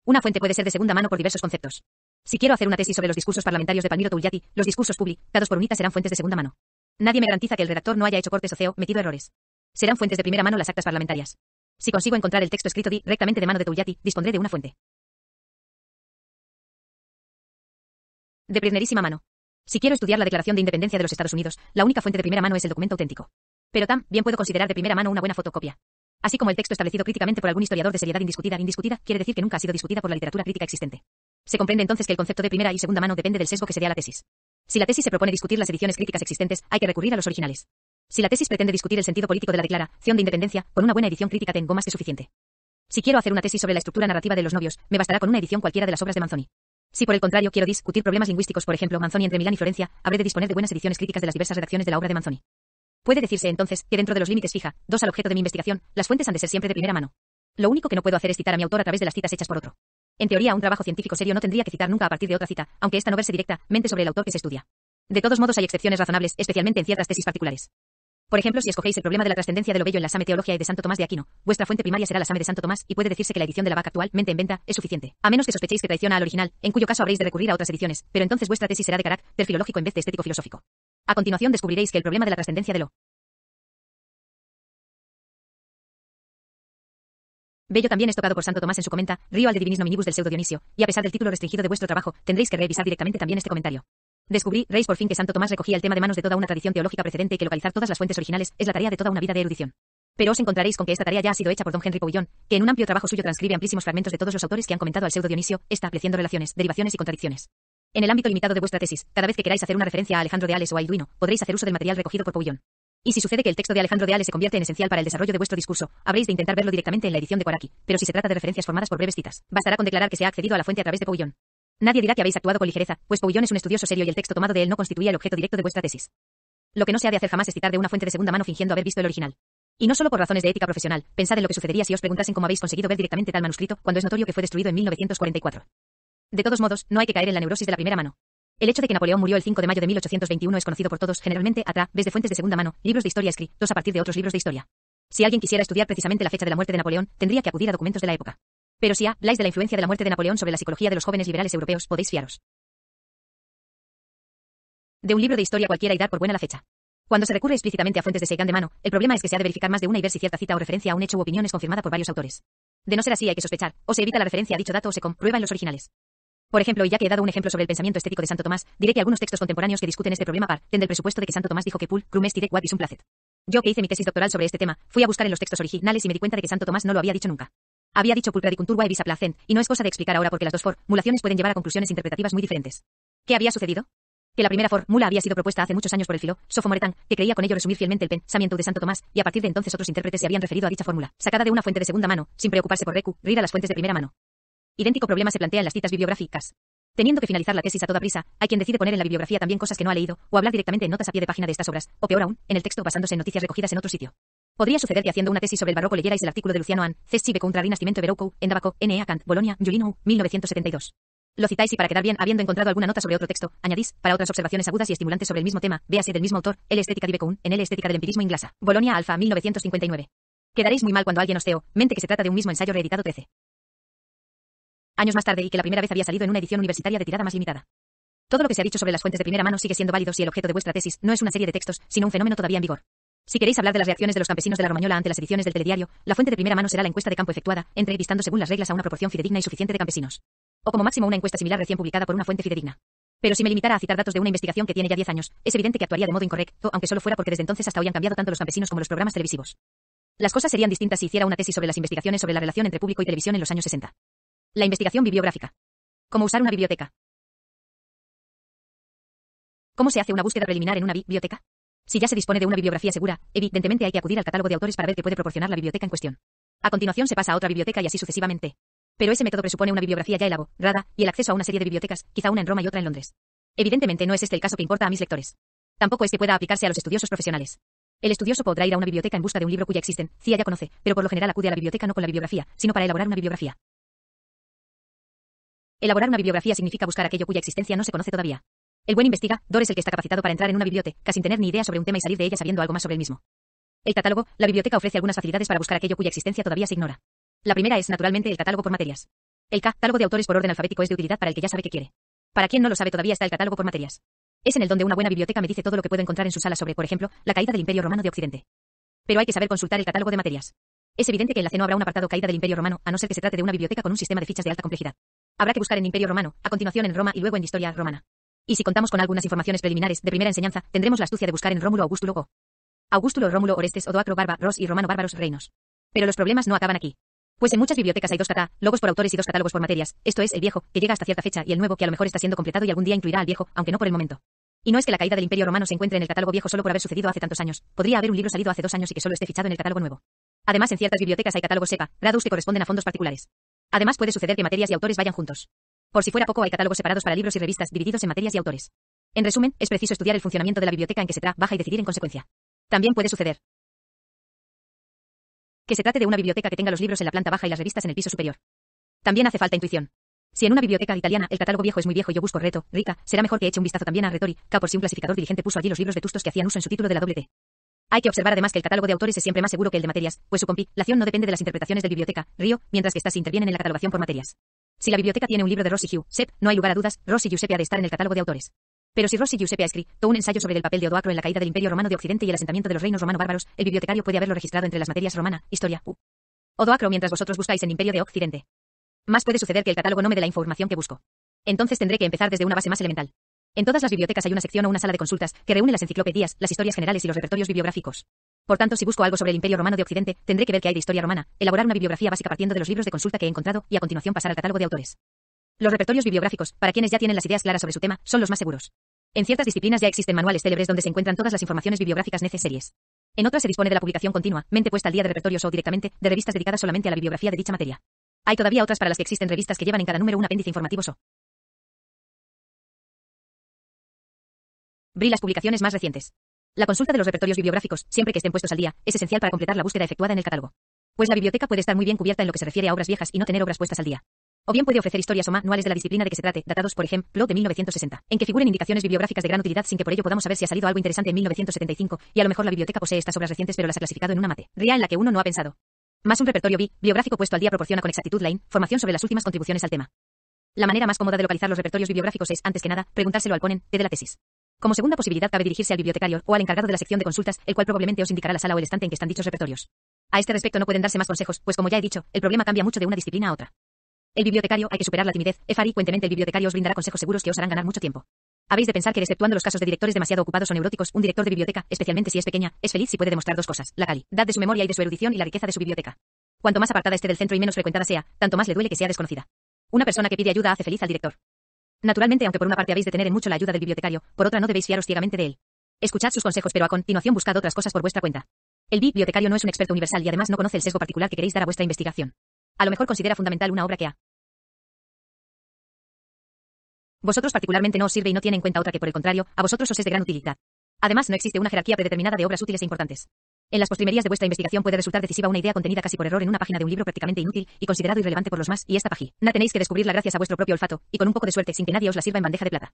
Una fuente puede ser de segunda mano por diversos conceptos. Si quiero hacer una tesis sobre los discursos parlamentarios de Palmiro Tulliati, los discursos publicados por UNITA serán fuentes de segunda mano. Nadie me garantiza que el redactor no haya hecho cortes o CEO, metido errores. Serán fuentes de primera mano las actas parlamentarias. Si consigo encontrar el texto escrito directamente de mano de Touyati, dispondré de una fuente. De primerísima mano. Si quiero estudiar la Declaración de Independencia de los Estados Unidos, la única fuente de primera mano es el documento auténtico. Pero también puedo considerar de primera mano una buena fotocopia. Así como el texto establecido críticamente por algún historiador de seriedad indiscutida, indiscutida, quiere decir que nunca ha sido discutida por la literatura crítica existente. Se comprende entonces que el concepto de primera y segunda mano depende del sesgo que se dé a la tesis. Si la tesis se propone discutir las ediciones críticas existentes, hay que recurrir a los originales. Si la tesis pretende discutir el sentido político de la declaración de independencia, con una buena edición crítica tengo más que suficiente. Si quiero hacer una tesis sobre la estructura narrativa de los novios, me bastará con una edición cualquiera de las obras de Manzoni. Si por el contrario quiero discutir problemas lingüísticos, por ejemplo, Manzoni entre Milán y Florencia, habré de disponer de buenas ediciones críticas de las diversas redacciones de la obra de Manzoni. Puede decirse entonces que dentro de los límites fija, dos al objeto de mi investigación, las fuentes han de ser siempre de primera mano. Lo único que no puedo hacer es citar a mi autor a través de las citas hechas por otro. En teoría, un trabajo científico serio no tendría que citar nunca a partir de otra cita, aunque esta no verse directamente sobre el autor que se estudia. De todos modos, hay excepciones razonables, especialmente en ciertas tesis particulares. Por ejemplo, si escogéis el problema de la trascendencia de lo bello en la Same Teología y de Santo Tomás de Aquino, vuestra fuente primaria será la Same de Santo Tomás y puede decirse que la edición de la vaca actualmente en venta es suficiente. A menos que sospechéis que traiciona al original, en cuyo caso habréis de recurrir a otras ediciones, pero entonces vuestra tesis será de carácter filológico en vez de estético filosófico. A continuación descubriréis que el problema de la trascendencia de lo Bello también es tocado por Santo Tomás en su comenta, Río al de Divinis del Pseudo Dionisio, y a pesar del título restringido de vuestro trabajo, tendréis que revisar directamente también este comentario. Descubrí, Reis, por fin que Santo Tomás recogía el tema de manos de toda una tradición teológica precedente y que localizar todas las fuentes originales es la tarea de toda una vida de erudición. Pero os encontraréis con que esta tarea ya ha sido hecha por don Henry Pouillon, que en un amplio trabajo suyo transcribe amplísimos fragmentos de todos los autores que han comentado al pseudo Dionisio, estableciendo relaciones, derivaciones y contradicciones. En el ámbito limitado de vuestra tesis, cada vez que queráis hacer una referencia a Alejandro de Ales o a Iduino, podréis hacer uso del material recogido por Pouillon. Y si sucede que el texto de Alejandro de Ales se convierte en esencial para el desarrollo de vuestro discurso, habréis de intentar verlo directamente en la edición de aquí, pero si se trata de referencias formadas por breves citas, bastará con declarar que se ha accedido a la fuente a través de Nadie dirá que habéis actuado con ligereza, pues Pouillon es un estudioso serio y el texto tomado de él no constituía el objeto directo de vuestra tesis. Lo que no se ha de hacer jamás es citar de una fuente de segunda mano fingiendo haber visto el original. Y no solo por razones de ética profesional, pensad en lo que sucedería si os preguntasen cómo habéis conseguido ver directamente tal manuscrito cuando es notorio que fue destruido en 1944. De todos modos, no hay que caer en la neurosis de la primera mano. El hecho de que Napoleón murió el 5 de mayo de 1821 es conocido por todos, generalmente a través de fuentes de segunda mano, libros de historia escritos a partir de otros libros de historia. Si alguien quisiera estudiar precisamente la fecha de la muerte de Napoleón, tendría que acudir a documentos de la época. Pero si habláis de la influencia de la muerte de Napoleón sobre la psicología de los jóvenes liberales europeos, podéis fiaros. De un libro de historia cualquiera y dar por buena la fecha. Cuando se recurre explícitamente a fuentes de Seigan de mano, el problema es que se ha de verificar más de una y ver si cierta cita o referencia a un hecho u opinión es confirmada por varios autores. De no ser así hay que sospechar, o se evita la referencia a dicho dato o se comprueba en los originales. Por ejemplo, y ya que he dado un ejemplo sobre el pensamiento estético de Santo Tomás, diré que algunos textos contemporáneos que discuten este problema parten del presupuesto de que Santo Tomás dijo que pul, Crumes direct what un placet. Yo que hice mi tesis doctoral sobre este tema, fui a buscar en los textos originales y me di cuenta de que Santo Tomás no lo había dicho nunca. Había dicho pulcradicum turba e visa placent, y no es cosa de explicar ahora porque las dos formulaciones pueden llevar a conclusiones interpretativas muy diferentes. ¿Qué había sucedido? que la primera fórmula había sido propuesta hace muchos años por el filósofo Moretán, que creía con ello resumir fielmente el pensamiento de Santo Tomás, y a partir de entonces otros intérpretes se habían referido a dicha fórmula, sacada de una fuente de segunda mano, sin preocuparse por recurrir a las fuentes de primera mano. Idéntico problema se plantea en las citas bibliográficas. Teniendo que finalizar la tesis a toda prisa, hay quien decide poner en la bibliografía también cosas que no ha leído, o hablar directamente en notas a pie de página de estas obras, o peor aún, en el texto basándose en noticias recogidas en otro sitio. Podría suceder que haciendo una tesis sobre el barroco leyerais el artículo de Luciano An, contra Rinascimento Veroku, en Dabaco, Kant, Bolonia, Giulino, 1972. Lo citáis y para quedar bien, habiendo encontrado alguna nota sobre otro texto, añadís, para otras observaciones agudas y estimulantes sobre el mismo tema, véase del mismo autor, El Estética de en El Estética del Empirismo Inglesa, Bolonia Alfa, 1959. Quedaréis muy mal cuando alguien os teo, mente que se trata de un mismo ensayo reeditado 13. Años más tarde y que la primera vez había salido en una edición universitaria de tirada más limitada. Todo lo que se ha dicho sobre las fuentes de primera mano sigue siendo válido si el objeto de vuestra tesis no es una serie de textos, sino un fenómeno todavía en vigor. Si queréis hablar de las reacciones de los campesinos de la Romañola ante las ediciones del telediario, la fuente de primera mano será la encuesta de campo efectuada, entrevistando según las reglas a una proporción fidedigna y suficiente de campesinos. O como máximo una encuesta similar recién publicada por una fuente fidedigna. Pero si me limitara a citar datos de una investigación que tiene ya 10 años, es evidente que actuaría de modo incorrecto, aunque solo fuera porque desde entonces hasta hoy han cambiado tanto los campesinos como los programas televisivos. Las cosas serían distintas si hiciera una tesis sobre las investigaciones sobre la relación entre público y televisión en los años 60. La investigación bibliográfica. Cómo usar una biblioteca. ¿Cómo se hace una búsqueda preliminar en una biblioteca? Si ya se dispone de una bibliografía segura, evidentemente hay que acudir al catálogo de autores para ver qué puede proporcionar la biblioteca en cuestión. A continuación se pasa a otra biblioteca y así sucesivamente. Pero ese método presupone una bibliografía ya elaborada y el acceso a una serie de bibliotecas, quizá una en Roma y otra en Londres. Evidentemente no es este el caso que importa a mis lectores. Tampoco es que pueda aplicarse a los estudiosos profesionales. El estudioso podrá ir a una biblioteca en busca de un libro cuya existencia ya conoce, pero por lo general acude a la biblioteca no con la bibliografía, sino para elaborar una bibliografía. Elaborar una bibliografía significa buscar aquello cuya existencia no se conoce todavía. El buen investigador es el que está capacitado para entrar en una biblioteca sin tener ni idea sobre un tema y salir de ella sabiendo algo más sobre el mismo. El catálogo, la biblioteca ofrece algunas facilidades para buscar aquello cuya existencia todavía se ignora. La primera es, naturalmente, el catálogo por materias. El catálogo de autores por orden alfabético es de utilidad para el que ya sabe qué quiere. Para quien no lo sabe todavía está el catálogo por materias. Es en el donde una buena biblioteca me dice todo lo que puedo encontrar en su sala sobre, por ejemplo, la caída del Imperio Romano de Occidente. Pero hay que saber consultar el catálogo de materias. Es evidente que en la C habrá un apartado caída del Imperio Romano, a no ser que se trate de una biblioteca con un sistema de fichas de alta complejidad. Habrá que buscar en Imperio Romano, a continuación en Roma y luego en Historia Romana. Y si contamos con algunas informaciones preliminares de primera enseñanza, tendremos la astucia de buscar en Rómulo Augustulo Lugo. Augustulo Rómulo Orestes Odoacro Barba Ross y Romano Bárbaros Reinos. Pero los problemas no acaban aquí. Pues en muchas bibliotecas hay dos catálogos por autores y dos catálogos por materias, esto es, el viejo, que llega hasta cierta fecha, y el nuevo, que a lo mejor está siendo completado y algún día incluirá al viejo, aunque no por el momento. Y no es que la caída del Imperio Romano se encuentre en el catálogo viejo solo por haber sucedido hace tantos años, podría haber un libro salido hace dos años y que solo esté fichado en el catálogo nuevo. Además, en ciertas bibliotecas hay catálogos SEPA, grados que corresponden a fondos particulares. Además, puede suceder que materias y autores vayan juntos. Por si fuera poco, hay catálogos separados para libros y revistas, divididos en materias y autores. En resumen, es preciso estudiar el funcionamiento de la biblioteca en que se baja y decidir en consecuencia. También puede suceder que se trate de una biblioteca que tenga los libros en la planta baja y las revistas en el piso superior. También hace falta intuición. Si en una biblioteca italiana el catálogo viejo es muy viejo y yo busco reto, rica, será mejor que eche un vistazo también a Retori, K por si un clasificador dirigente puso allí los libros vetustos que hacían uso en su título de la doble Hay que observar además que el catálogo de autores es siempre más seguro que el de materias, pues su compilación no depende de las interpretaciones la biblioteca, Río, mientras que estas intervienen en la catalogación por materias. Si la biblioteca tiene un libro de Rossi Sepp no hay lugar a dudas, Rossi Giuseppe ha de estar en el catálogo de autores. Pero si Rossi Giuseppe ha escrito un ensayo sobre el papel de Odoacro en la caída del Imperio Romano de Occidente y el asentamiento de los reinos romano-bárbaros, el bibliotecario puede haberlo registrado entre las materias romana, historia, u. Odoacro mientras vosotros buscáis el Imperio de Occidente. Más puede suceder que el catálogo no me dé la información que busco. Entonces tendré que empezar desde una base más elemental. En todas las bibliotecas hay una sección o una sala de consultas que reúne las enciclopedias, las historias generales y los repertorios bibliográficos. Por tanto, si busco algo sobre el Imperio Romano de Occidente, tendré que ver que hay de historia romana, elaborar una bibliografía básica partiendo de los libros de consulta que he encontrado y a continuación pasar al catálogo de autores. Los repertorios bibliográficos, para quienes ya tienen las ideas claras sobre su tema, son los más seguros. En ciertas disciplinas ya existen manuales célebres donde se encuentran todas las informaciones bibliográficas necesarias. En otras se dispone de la publicación continua, mente puesta al día de repertorios o directamente de revistas dedicadas solamente a la bibliografía de dicha materia. Hay todavía otras para las que existen revistas que llevan en cada número un apéndice informativo. BRI las publicaciones más recientes. La consulta de los repertorios bibliográficos, siempre que estén puestos al día, es esencial para completar la búsqueda efectuada en el catálogo. Pues la biblioteca puede estar muy bien cubierta en lo que se refiere a obras viejas y no tener obras puestas al día. O bien puede ofrecer historias o manuales de la disciplina de que se trate, datados, por ejemplo, de 1960, en que figuren indicaciones bibliográficas de gran utilidad sin que por ello podamos saber si ha salido algo interesante en 1975, y a lo mejor la biblioteca posee estas obras recientes pero las ha clasificado en una mate, real en la que uno no ha pensado. Más un repertorio bi, biográfico puesto al día proporciona con exactitud la información sobre las últimas contribuciones al tema. La manera más cómoda de localizar los repertorios bibliográficos es, antes que nada, preguntárselo al ponen de la tesis. Como segunda posibilidad cabe dirigirse al bibliotecario o al encargado de la sección de consultas, el cual probablemente os indicará la sala o el estante en que están dichos repertorios. A este respecto no pueden darse más consejos, pues como ya he dicho, el problema cambia mucho de una disciplina a otra. El bibliotecario hay que superar la timidez, y cuentemente el bibliotecario os brindará consejos seguros que os harán ganar mucho tiempo. Habéis de pensar que, exceptuando los casos de directores demasiado ocupados o neuróticos, un director de biblioteca, especialmente si es pequeña, es feliz si puede demostrar dos cosas, la calidad de su memoria y de su erudición y la riqueza de su biblioteca. Cuanto más apartada esté del centro y menos frecuentada sea, tanto más le duele que sea desconocida. Una persona que pide ayuda hace feliz al director. Naturalmente, aunque por una parte habéis de tener en mucho la ayuda del bibliotecario, por otra no debéis fiaros ciegamente de él. Escuchad sus consejos, pero a continuación buscad otras cosas por vuestra cuenta. El bibliotecario no es un experto universal y además no conoce el sesgo particular que queréis dar a vuestra investigación. A lo mejor considera fundamental una obra que a vosotros particularmente no os sirve y no tiene en cuenta otra que por el contrario, a vosotros os es de gran utilidad. Además, no existe una jerarquía predeterminada de obras útiles e importantes. En las postrimerías de vuestra investigación puede resultar decisiva una idea contenida casi por error en una página de un libro prácticamente inútil y considerado irrelevante por los más, y esta página tenéis que descubrirla gracias a vuestro propio olfato, y con un poco de suerte, sin que nadie os la sirva en bandeja de plata.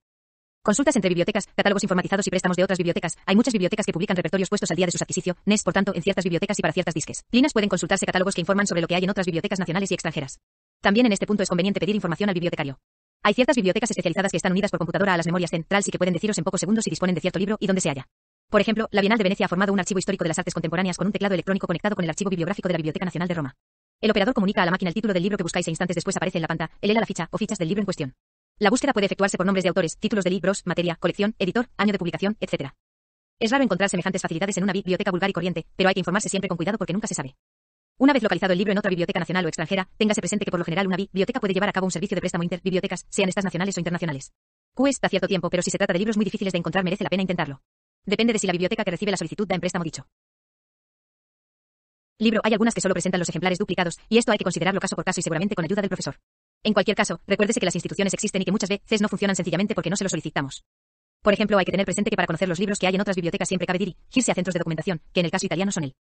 Consultas entre bibliotecas, catálogos informatizados y préstamos de otras bibliotecas. Hay muchas bibliotecas que publican repertorios puestos al día de sus e NES, por tanto, en ciertas bibliotecas y para ciertas disques. Plinas pueden consultarse catálogos que informan sobre lo que hay en otras bibliotecas nacionales y extranjeras. También en este punto es conveniente pedir información al bibliotecario. Hay ciertas bibliotecas especializadas que están unidas por computadora a las memorias centrales y que pueden deciros en pocos segundos si disponen de cierto libro y dónde se halla. Por ejemplo, la Bienal de Venecia ha formado un archivo histórico de las artes contemporáneas con un teclado electrónico conectado con el archivo bibliográfico de la Biblioteca Nacional de Roma. El operador comunica a la máquina el título del libro que buscáis e instantes después aparece en la pantalla, el e a la ficha o fichas del libro en cuestión. La búsqueda puede efectuarse por nombres de autores, títulos de libros, materia, colección, editor, año de publicación, etc. Es raro encontrar semejantes facilidades en una biblioteca vulgar y corriente, pero hay que informarse siempre con cuidado porque nunca se sabe. Una vez localizado el libro en otra biblioteca nacional o extranjera, téngase presente que por lo general una biblioteca puede llevar a cabo un servicio de préstamo interbibliotecas, sean estas nacionales o internacionales. Cuesta cierto tiempo, pero si se trata de libros muy difíciles de encontrar merece la pena intentarlo. Depende de si la biblioteca que recibe la solicitud da en préstamo dicho. Libro, hay algunas que solo presentan los ejemplares duplicados, y esto hay que considerarlo caso por caso y seguramente con ayuda del profesor. En cualquier caso, recuérdese que las instituciones existen y que muchas veces no funcionan sencillamente porque no se lo solicitamos. Por ejemplo, hay que tener presente que para conocer los libros que hay en otras bibliotecas siempre cabe dirigirse a centros de documentación, que en el caso italiano son el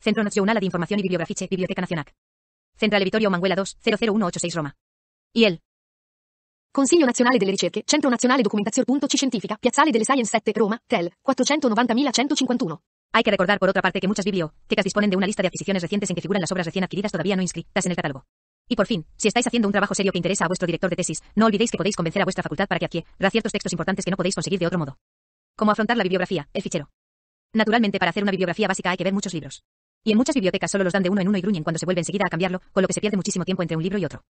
Centro Nazionale di Información y e Biblioteca Nacional. central Vittorio Manguela 2, Roma. Y el Consiglio nazionale delle ricerche, Centro nazionale Documentazione.ci scientifica, Piazzale delle Science 7, Roma, Tel, 490.151. Hay que recordar por otra parte que muchas bibliotecas disponen de una lista de adquisiciones recientes en que figuran las obras recién adquiridas todavía no inscritas en el catálogo. Y por fin, si estáis haciendo un trabajo serio que interesa a vuestro director de tesis, no olvidéis que podéis convencer a vuestra facultad para que adquiera ciertos textos importantes que no podéis conseguir de otro modo. Como afrontar la bibliografía, el fichero. Naturalmente, para hacer una bibliografía básica hay que ver muchos libros. Y en muchas bibliotecas solo los dan de uno en uno y gruñen cuando se vuelve enseguida a cambiarlo, con lo que se pierde muchísimo tiempo entre un libro y otro.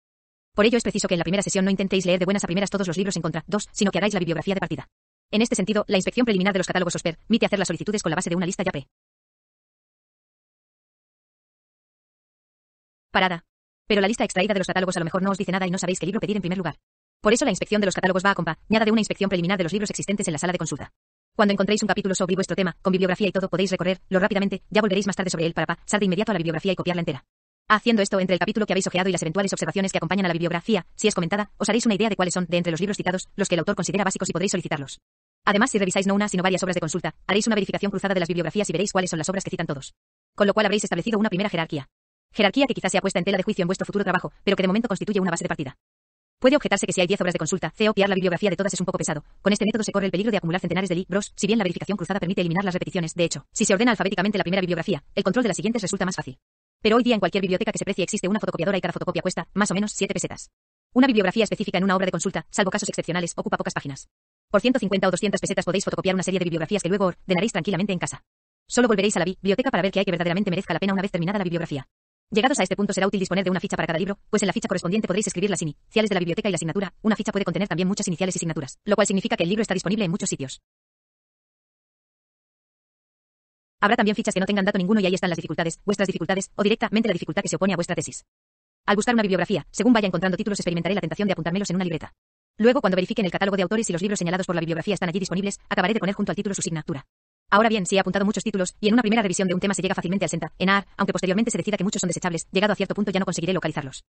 Por ello es preciso que en la primera sesión no intentéis leer de buenas a primeras todos los libros en contra, dos, sino que hagáis la bibliografía de partida. En este sentido, la inspección preliminar de los catálogos OSPER permite hacer las solicitudes con la base de una lista ya pre. Parada. Pero la lista extraída de los catálogos a lo mejor no os dice nada y no sabéis qué libro pedir en primer lugar. Por eso la inspección de los catálogos va acompañada de una inspección preliminar de los libros existentes en la sala de consulta. Cuando encontréis un capítulo sobre vuestro tema, con bibliografía y todo, podéis recorrerlo rápidamente, ya volveréis más tarde sobre él para sal de inmediato a la bibliografía y copiarla entera. Haciendo esto entre el capítulo que habéis ojeado y las eventuales observaciones que acompañan a la bibliografía, si es comentada, os haréis una idea de cuáles son, de entre los libros citados, los que el autor considera básicos y podréis solicitarlos. Además, si revisáis no una sino varias obras de consulta, haréis una verificación cruzada de las bibliografías y veréis cuáles son las obras que citan todos. Con lo cual habréis establecido una primera jerarquía. Jerarquía que quizás sea puesta en tela de juicio en vuestro futuro trabajo, pero que de momento constituye una base de partida. Puede objetarse que si hay 10 obras de consulta, copiar la bibliografía de todas es un poco pesado. Con este método se corre el peligro de acumular centenares de libros, si bien la verificación cruzada permite eliminar las repeticiones. De hecho, si se ordena alfabéticamente la primera bibliografía, el control de las siguientes resulta más fácil. Pero hoy día en cualquier biblioteca que se precie existe una fotocopiadora y cada fotocopia cuesta, más o menos, 7 pesetas. Una bibliografía específica en una obra de consulta, salvo casos excepcionales, ocupa pocas páginas. Por 150 o 200 pesetas podéis fotocopiar una serie de bibliografías que luego ordenaréis tranquilamente en casa. Solo volveréis a la biblioteca para ver qué hay que verdaderamente merezca la pena una vez terminada la bibliografía. Llegados a este punto será útil disponer de una ficha para cada libro, pues en la ficha correspondiente podréis escribir las iniciales de la biblioteca y la asignatura. Una ficha puede contener también muchas iniciales y asignaturas, lo cual significa que el libro está disponible en muchos sitios. Habrá también fichas que no tengan dato ninguno y ahí están las dificultades, vuestras dificultades, o directamente la dificultad que se opone a vuestra tesis. Al buscar una bibliografía, según vaya encontrando títulos experimentaré la tentación de apuntármelos en una libreta. Luego, cuando verifiquen el catálogo de autores y los libros señalados por la bibliografía están allí disponibles, acabaré de poner junto al título su signatura. Ahora bien, si he apuntado muchos títulos, y en una primera revisión de un tema se llega fácilmente al en AR, aunque posteriormente se decida que muchos son desechables, llegado a cierto punto ya no conseguiré localizarlos.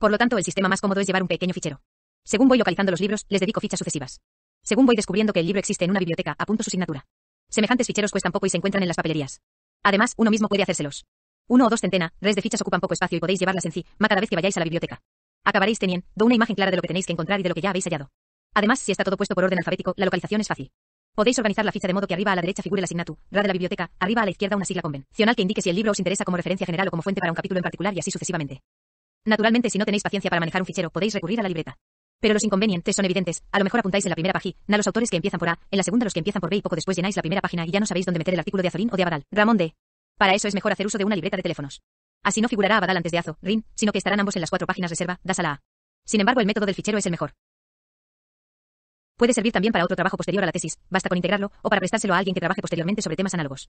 Por lo tanto, el sistema más cómodo es llevar un pequeño fichero. Según voy localizando los libros, les dedico fichas sucesivas. Según voy descubriendo que el libro existe en una biblioteca, apunto su signatura. Semejantes ficheros cuestan poco y se encuentran en las papelerías. Además, uno mismo puede hacérselos. Uno o dos centenas, tres de fichas ocupan poco espacio y podéis llevarlas en sí, más cada vez que vayáis a la biblioteca. Acabaréis teniendo una imagen clara de lo que tenéis que encontrar y de lo que ya habéis hallado. Además, si está todo puesto por orden alfabético, la localización es fácil. Podéis organizar la ficha de modo que arriba a la derecha figure la RAD de la biblioteca, arriba a la izquierda una sigla convencional que indique si el libro os interesa como referencia general o como fuente para un capítulo en particular y así sucesivamente. Naturalmente, si no tenéis paciencia para manejar un fichero, podéis recurrir a la libreta. Pero los inconvenientes son evidentes. A lo mejor apuntáis en la primera página los autores que empiezan por A, en la segunda los que empiezan por B y poco después llenáis la primera página y ya no sabéis dónde meter el artículo de Azorín o de Abadal. Ramón D. Para eso es mejor hacer uso de una libreta de teléfonos. Así no figurará Abadal antes de Azo, Rin, sino que estarán ambos en las cuatro páginas reserva, das a la A. Sin embargo, el método del fichero es el mejor. Puede servir también para otro trabajo posterior a la tesis, basta con integrarlo, o para prestárselo a alguien que trabaje posteriormente sobre temas análogos.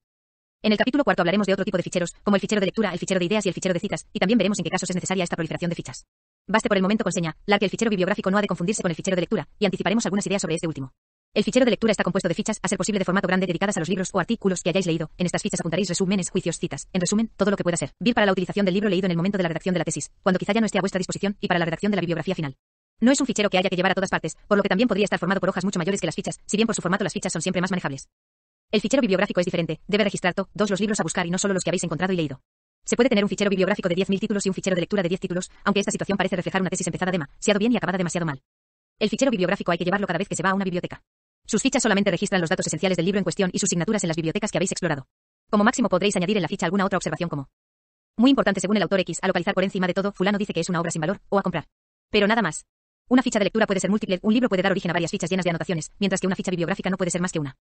En el capítulo cuarto hablaremos de otro tipo de ficheros, como el fichero de lectura, el fichero de ideas y el fichero de citas, y también veremos en qué casos es necesaria esta proliferación de fichas. Baste por el momento con seña, la que el fichero bibliográfico no ha de confundirse con el fichero de lectura, y anticiparemos algunas ideas sobre este último. El fichero de lectura está compuesto de fichas, a ser posible de formato grande, dedicadas a los libros o artículos que hayáis leído. En estas fichas apuntaréis resúmenes, juicios, citas. En resumen, todo lo que pueda ser. Vir para la utilización del libro leído en el momento de la redacción de la tesis, cuando quizá ya no esté a vuestra disposición, y para la redacción de la bibliografía final. No es un fichero que haya que llevar a todas partes, por lo que también podría estar formado por hojas mucho mayores que las fichas, si bien por su formato las fichas son siempre más manejables. El fichero bibliográfico es diferente, debe registrar todos los libros a buscar y no solo los que habéis encontrado y leído. Se puede tener un fichero bibliográfico de 10.000 títulos y un fichero de lectura de 10 títulos, aunque esta situación parece reflejar una tesis empezada demasiado bien y acabada demasiado mal. El fichero bibliográfico hay que llevarlo cada vez que se va a una biblioteca. Sus fichas solamente registran los datos esenciales del libro en cuestión y sus signaturas en las bibliotecas que habéis explorado. Como máximo podréis añadir en la ficha alguna otra observación como muy importante según el autor X a localizar por encima de todo, fulano dice que es una obra sin valor o a comprar. Pero nada más. Una ficha de lectura puede ser múltiple, un libro puede dar origen a varias fichas llenas de anotaciones, mientras que una ficha bibliográfica no puede ser más que una.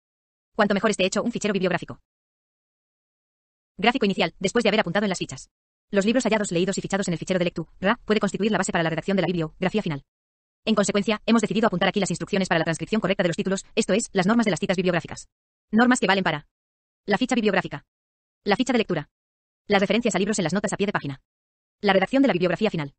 Cuanto mejor esté hecho un fichero bibliográfico, Gráfico inicial, después de haber apuntado en las fichas. Los libros hallados, leídos y fichados en el fichero de lectura puede constituir la base para la redacción de la bibliografía final. En consecuencia, hemos decidido apuntar aquí las instrucciones para la transcripción correcta de los títulos, esto es, las normas de las citas bibliográficas. Normas que valen para la ficha bibliográfica, la ficha de lectura, las referencias a libros en las notas a pie de página, la redacción de la bibliografía final.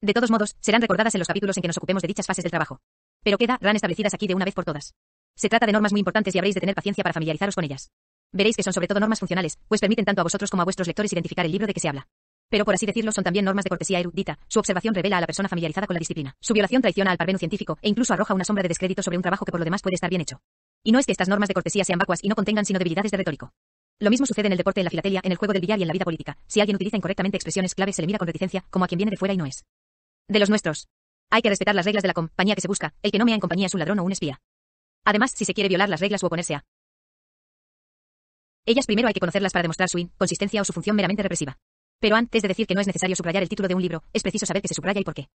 De todos modos, serán recordadas en los capítulos en que nos ocupemos de dichas fases del trabajo. Pero ran establecidas aquí de una vez por todas. Se trata de normas muy importantes y habréis de tener paciencia para familiarizaros con ellas. Veréis que son sobre todo normas funcionales, pues permiten tanto a vosotros como a vuestros lectores identificar el libro de que se habla. Pero por así decirlo, son también normas de cortesía erudita. Su observación revela a la persona familiarizada con la disciplina. Su violación traiciona al parvenu científico e incluso arroja una sombra de descrédito sobre un trabajo que por lo demás puede estar bien hecho. Y no es que estas normas de cortesía sean vacuas y no contengan sino debilidades de retórico. Lo mismo sucede en el deporte, en la filatelia, en el juego del billar y en la vida política. Si alguien utiliza incorrectamente expresiones clave, se le mira con reticencia, como a quien viene de fuera y no es. De los nuestros. Hay que respetar las reglas de la compañía que se busca. El que no mea en compañía es un ladrón o un espía. Además, si se quiere violar las reglas u oponerse a ellas, primero hay que conocerlas para demostrar su inconsistencia o su función meramente represiva. Pero antes de decir que no es necesario subrayar el título de un libro, es preciso saber qué se subraya y por qué.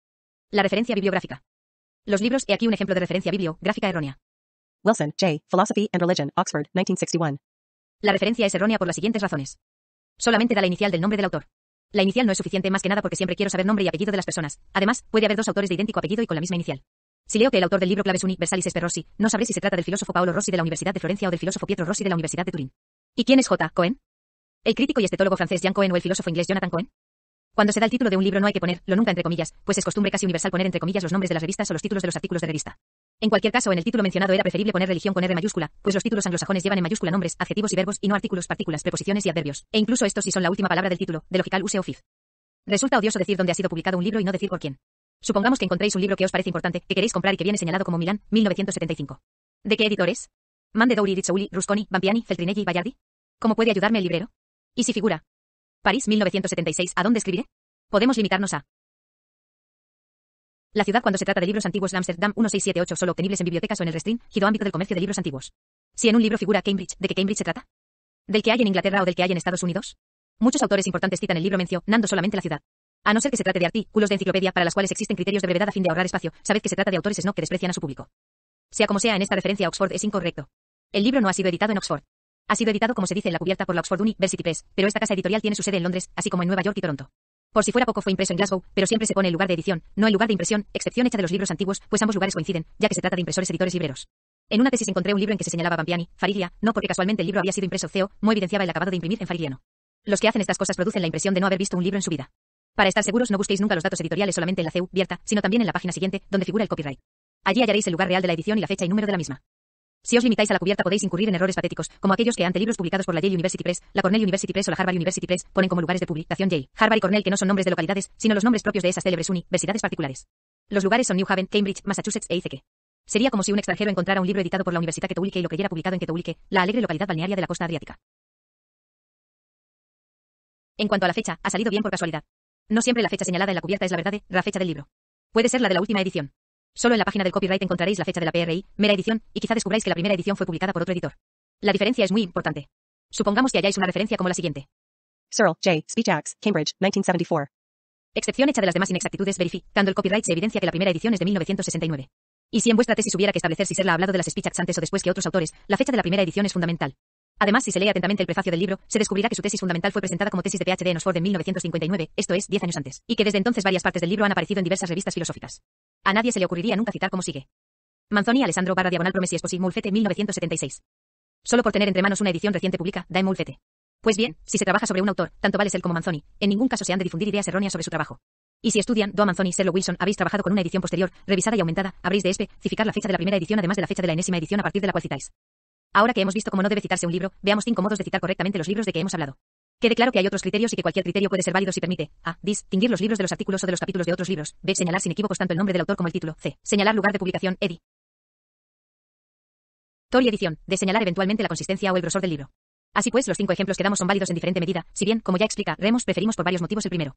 La referencia bibliográfica. Los libros, he aquí un ejemplo de referencia bibliográfica errónea. Wilson, J. Philosophy and Religion, Oxford, 1961. La referencia es errónea por las siguientes razones. Solamente da la inicial del nombre del autor. La inicial no es suficiente más que nada porque siempre quiero saber nombre y apellido de las personas. Además, puede haber dos autores de idéntico apellido y con la misma inicial. Si leo que el autor del libro Claves Universalis es Rossi, no sabré si se trata del filósofo Paolo Rossi de la Universidad de Florencia o del filósofo Pietro Rossi de la Universidad de Turín. ¿Y quién es J. Cohen? ¿El crítico y estetólogo francés Jean Cohen o el filósofo inglés Jonathan Cohen? Cuando se da el título de un libro no hay que poner, lo nunca entre comillas, pues es costumbre casi universal poner entre comillas los nombres de las revistas o los títulos de los artículos de revista. En cualquier caso, en el título mencionado era preferible poner religión con R mayúscula, pues los títulos anglosajones llevan en mayúscula nombres, adjetivos y verbos, y no artículos, partículas, preposiciones y adverbios. E incluso estos si son la última palabra del título, de logical use of Resulta odioso decir dónde ha sido publicado un libro y no decir por quién. Supongamos que encontréis un libro que os parece importante, que queréis comprar y que viene señalado como Milán, 1975. ¿De qué editores? es? Mande Douri Rusconi, Bampiani, Feltrinelli y Bayardi. ¿Cómo puede ayudarme el librero? Y si figura. París, 1976. ¿A dónde escribiré? Podemos limitarnos a. La ciudad cuando se trata de libros antiguos Amsterdam 1678 solo obtenibles en bibliotecas o en el Restring, giro ámbito del comercio de libros antiguos. Si en un libro figura Cambridge, ¿de qué Cambridge se trata? ¿Del que hay en Inglaterra o del que hay en Estados Unidos? Muchos autores importantes citan el libro mencio, solamente la ciudad. A no ser que se trate de artículos de enciclopedia para las cuales existen criterios de brevedad a fin de ahorrar espacio, sabed que se trata de autores no que desprecian a su público. Sea como sea, en esta referencia a Oxford es incorrecto. El libro no ha sido editado en Oxford. Ha sido editado, como se dice en la cubierta, por la Oxford University Press, pero esta casa editorial tiene su sede en Londres, así como en Nueva York y Toronto. Por si fuera poco, fue impreso en Glasgow, pero siempre se pone el lugar de edición, no el lugar de impresión, excepción hecha de los libros antiguos, pues ambos lugares coinciden, ya que se trata de impresores editores libreros. En una tesis encontré un libro en que se señalaba Bampiani, Faridia, no porque casualmente el libro había sido impreso CEO, muy evidenciaba el acabado de imprimir en Farigiano. Los que hacen estas cosas producen la impresión de no haber visto un libro en su vida. Para estar seguros no busquéis nunca los datos editoriales solamente en la CEU Vierta, sino también en la página siguiente, donde figura el copyright. Allí hallaréis el lugar real de la edición y la fecha y número de la misma. Si os limitáis a la cubierta podéis incurrir en errores patéticos, como aquellos que ante libros publicados por la Yale University Press, la Cornell University Press o la Harvard University Press ponen como lugares de publicación Yale, Harvard y Cornell que no son nombres de localidades, sino los nombres propios de esas célebres universidades particulares. Los lugares son New Haven, Cambridge, Massachusetts e Ithaca. Sería como si un extranjero encontrara un libro editado por la Universidad publique y lo creyera publicado en publique, la alegre localidad balnearia de la costa adriática. En cuanto a la fecha, ha salido bien por casualidad. No siempre la fecha señalada en la cubierta es la verdad, ¿eh? la fecha del libro. Puede ser la de la última edición. Solo en la página del copyright encontraréis la fecha de la PRI, mera edición, y quizá descubráis que la primera edición fue publicada por otro editor. La diferencia es muy importante. Supongamos que halláis una referencia como la siguiente. Searle, J. Speech Acts, Cambridge, 1974. Excepción hecha de las demás inexactitudes verificando el copyright se evidencia que la primera edición es de 1969. Y si en vuestra tesis hubiera que establecer si Serla ha hablado de las Speech Acts antes o después que otros autores, la fecha de la primera edición es fundamental. Además, si se lee atentamente el prefacio del libro, se descubrirá que su tesis fundamental fue presentada como tesis de PhD en Oxford en 1959, esto es, diez años antes, y que desde entonces varias partes del libro han aparecido en diversas revistas filosóficas. A nadie se le ocurriría nunca citar como sigue. Manzoni Alessandro barra diagonal y esposi Mulfete 1976. Solo por tener entre manos una edición reciente publica, Dae Mulfete. Pues bien, si se trabaja sobre un autor, tanto vale ser como Manzoni, en ningún caso se han de difundir ideas erróneas sobre su trabajo. Y si estudian, do Manzoni y Serlo Wilson, habéis trabajado con una edición posterior, revisada y aumentada, habréis de especificar la fecha de la primera edición además de la fecha de la enésima edición a partir de la cual citáis. Ahora que hemos visto cómo no debe citarse un libro, veamos cinco modos de citar correctamente los libros de que hemos hablado. Quede claro que hay otros criterios y que cualquier criterio puede ser válido si permite. A. Distinguir los libros de los artículos o de los capítulos de otros libros. B. Señalar sin equívocos tanto el nombre del autor como el título. C. Señalar lugar de publicación. Edi. y edición. De señalar eventualmente la consistencia o el grosor del libro. Así pues, los cinco ejemplos que damos son válidos en diferente medida, si bien, como ya explica, Remos preferimos por varios motivos el primero.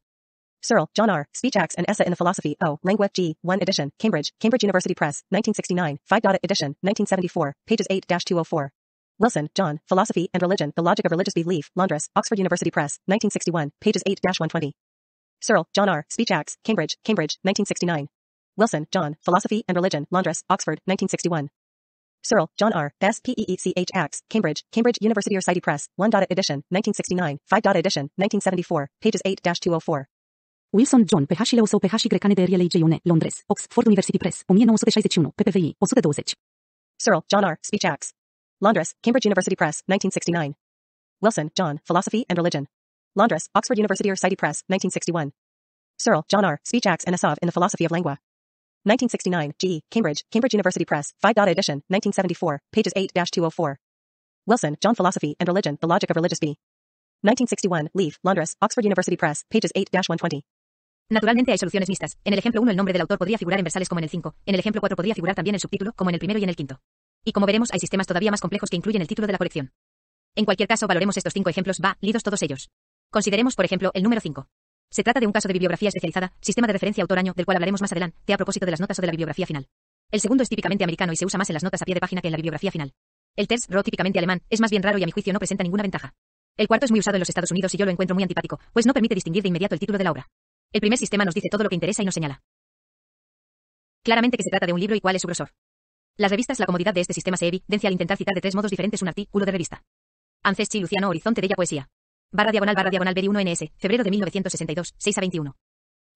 Searle, John R., Speech Acts and Essay in the Philosophy, O, Language. G, 1 edition, Cambridge, Cambridge University Press, 1969, 5. edition, 1974, pages 8-204. Wilson, John, Philosophy and Religion, The Logic of Religious Belief, Londres, Oxford University Press, 1961, pages 8-120. Searle, John R., Speech Acts, Cambridge, Cambridge, 1969. Wilson, John, Philosophy and Religion, Londres, Oxford, 1961. Searle, John R., S. P. E. Acts. Cambridge, Cambridge University Press, 1. edition, 1969, 5. edition, 1974, pages 8-204. Wilson John, PH Leo sau PH Grecane de Rielei Londres, Oxford University Press, 1961, PPVI, 120. Searle, John R., Speech Acts. Londres, Cambridge University Press, 1969. Wilson, John, Philosophy and Religion. Londres, Oxford University Press, 1961. Searle, John R., Speech Acts and Asov in the Philosophy of Lengua. 1969, G. Cambridge, Cambridge University Press, 5. Edition, 1974, pages 8-204. Wilson, John Philosophy and Religion, The Logic of Religious B. 1961, Leaf, Londres, Oxford University Press, pages 8-120. Naturalmente hay soluciones mixtas. En el ejemplo 1 el nombre del autor podría figurar en versales como en el 5. En el ejemplo 4 podría figurar también el subtítulo, como en el primero y en el quinto. Y como veremos, hay sistemas todavía más complejos que incluyen el título de la colección. En cualquier caso, valoremos estos cinco ejemplos va, lidos todos ellos. Consideremos, por ejemplo, el número 5. Se trata de un caso de bibliografía especializada, sistema de referencia autor-año, del cual hablaremos más adelante, a propósito de las notas o de la bibliografía final. El segundo es típicamente americano y se usa más en las notas a pie de página que en la bibliografía final. El tercero, ro típicamente alemán, es más bien raro y a mi juicio no presenta ninguna ventaja. El cuarto es muy usado en los Estados Unidos y yo lo encuentro muy antipático, pues no permite distinguir de inmediato el título de la obra. El primer sistema nos dice todo lo que interesa y nos señala. Claramente que se trata de un libro y cuál es su grosor. Las revistas, la comodidad de este sistema se evidencia al intentar citar de tres modos diferentes un artículo de revista. Ancesti Luciano Horizonte de ella Poesía. Barra diagonal barra diagonal veri 1 NS, febrero de 1962, 6 a 21.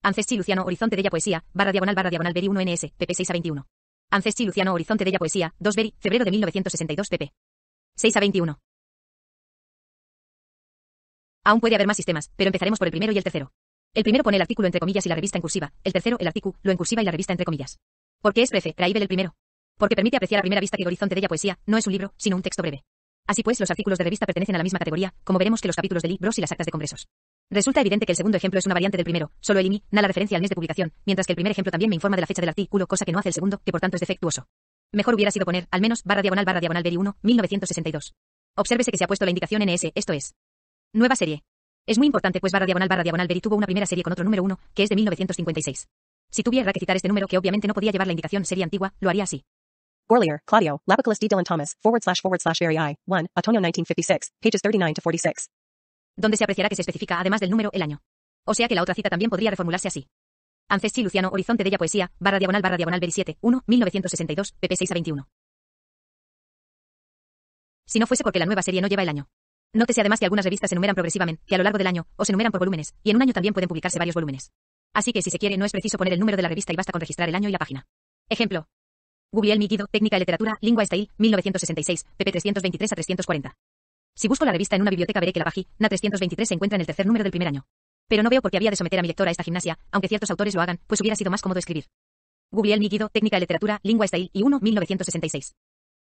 Ancesti Luciano Horizonte de ella Poesía, barra diagonal barra diagonal veri 1 NS, pp 6 a 21. Ancesti Luciano Horizonte de ella Poesía, 2 veri, febrero de 1962, pp 6 a 21. Aún puede haber más sistemas, pero empezaremos por el primero y el tercero. El primero pone el artículo entre comillas y la revista en cursiva. El tercero, el artículo, lo en cursiva y la revista entre comillas. ¿Por qué es prefe, creíble el primero. Porque permite apreciar a primera vista que el horizonte de ella poesía no es un libro, sino un texto breve. Así pues, los artículos de revista pertenecen a la misma categoría, como veremos que los capítulos de libros y las actas de congresos. Resulta evidente que el segundo ejemplo es una variante del primero, solo elimina la referencia al mes de publicación, mientras que el primer ejemplo también me informa de la fecha del artículo, cosa que no hace el segundo, que por tanto es defectuoso. Mejor hubiera sido poner, al menos, barra diagonal barra diagonal beri 1, 1962. Obsérvese que se ha puesto la indicación e s, esto es. Nueva serie. Es muy importante pues barra diagonal barra diagonal Berry tuvo una primera serie con otro número 1, que es de 1956. Si tuviera que citar este número que obviamente no podía llevar la indicación serie antigua, lo haría así. Gorlier, Claudio, Lapicalus D. Dylan Thomas, forward slash forward slash Berry I, 1, Antonio 1956, pages 39 to 46. Donde se apreciará que se especifica además del número el año. O sea que la otra cita también podría reformularse así. Ancesti Luciano, Horizonte de ella Poesía, barra diagonal barra diagonal Berry 7, 1, 1962, pp 6 a 21. Si no fuese porque la nueva serie no lleva el año. Nótese además que algunas revistas se numeran progresivamente, que a lo largo del año, o se numeran por volúmenes, y en un año también pueden publicarse varios volúmenes. Así que si se quiere no es preciso poner el número de la revista y basta con registrar el año y la página. Ejemplo. Guglielmi Guido, Técnica y Literatura, Lingua Estail, 1966, pp 323 a 340. Si busco la revista en una biblioteca veré que la página 323 se encuentra en el tercer número del primer año. Pero no veo por qué había de someter a mi lectora a esta gimnasia, aunque ciertos autores lo hagan, pues hubiera sido más cómodo escribir. Guglielmi Guido, Técnica y Literatura, Lingua Estail y 1, 1966.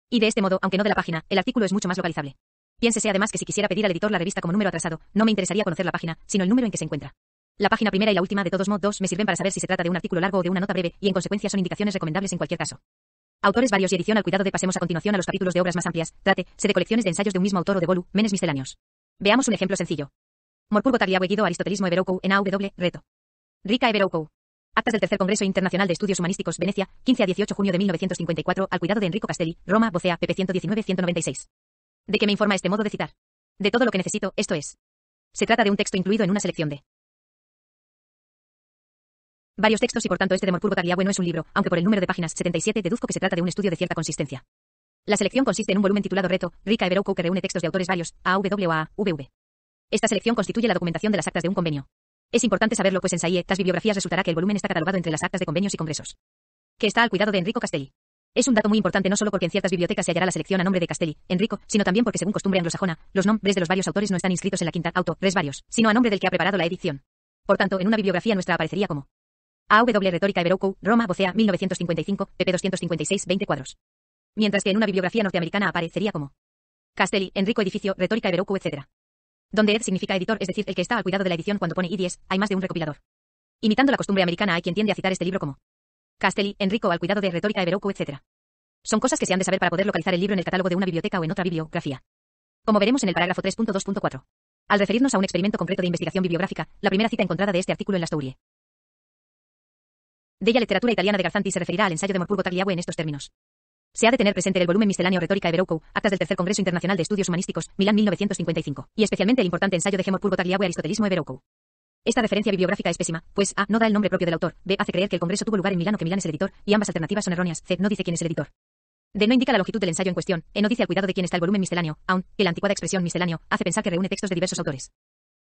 Y de este modo, aunque no de la página, el artículo es mucho más localizable. Piénsese además que si quisiera pedir al editor la revista como número atrasado, no me interesaría conocer la página, sino el número en que se encuentra. La página primera y la última de todos modos me sirven para saber si se trata de un artículo largo o de una nota breve, y en consecuencia son indicaciones recomendables en cualquier caso. Autores varios y edición al cuidado de pasemos a continuación a los capítulos de obras más amplias, trate, se de colecciones de ensayos de un mismo autor o de Bolu, menes misceláneos. Veamos un ejemplo sencillo. Morpurgo Tagliabo Guido Aristotelismo Everokou en AW, reto. Rica Everokou. Actas del Tercer Congreso Internacional de Estudios Humanísticos, Venecia, 15 a 18 junio de 1954, al cuidado de Enrico Castelli, Roma, Vocea, pp. 119-196. ¿De qué me informa este modo de citar? De todo lo que necesito, esto es. Se trata de un texto incluido en una selección de varios textos y por tanto este de Morpurgo Tagliabue no es un libro, aunque por el número de páginas 77 deduzco que se trata de un estudio de cierta consistencia. La selección consiste en un volumen titulado Reto, Rica Everouco que reúne textos de autores varios, AWA, Esta selección constituye la documentación de las actas de un convenio. Es importante saberlo pues en SAIE, tas bibliografías resultará que el volumen está catalogado entre las actas de convenios y congresos. Que está al cuidado de Enrico Castelli. Es un dato muy importante no solo porque en ciertas bibliotecas se hallará la selección a nombre de Castelli, Enrico, sino también porque según costumbre anglosajona, los nombres de los varios autores no están inscritos en la quinta auto, res varios, sino a nombre del que ha preparado la edición. Por tanto, en una bibliografía nuestra aparecería como AW Retórica Iberouco, Roma, Bocea, 1955, pp 256, 20 cuadros. Mientras que en una bibliografía norteamericana aparecería como Castelli, Enrico Edificio, Retórica Iberouco, etc. Donde Ed significa editor, es decir, el que está al cuidado de la edición cuando pone I10, hay más de un recopilador. Imitando la costumbre americana, hay quien tiende a citar este libro como Castelli, Enrico, al cuidado de retórica Beroku, etc. Son cosas que se han de saber para poder localizar el libro en el catálogo de una biblioteca o en otra bibliografía. Como veremos en el parágrafo 3.2.4. Al referirnos a un experimento concreto de investigación bibliográfica, la primera cita encontrada de este artículo en la De la literatura italiana de Garzanti se referirá al ensayo de Morpurgo Tagliabue en estos términos. Se ha de tener presente el volumen misceláneo Retórica Everoco, actas del Tercer Congreso Internacional de Estudios Humanísticos, Milán 1955, y especialmente el importante ensayo de Gemor Purgo Tagliabue Aristotelismo Everoco. Esta referencia bibliográfica es pésima, pues A. Ah, no da el nombre propio del autor, B. hace creer que el congreso tuvo lugar en Milán o que Milán es el editor, y ambas alternativas son erróneas, C. no dice quién es el editor. D. No indica la longitud del ensayo en cuestión, E. no dice al cuidado de quién está el volumen misceláneo, aun, que la anticuada expresión misceláneo hace pensar que reúne textos de diversos autores.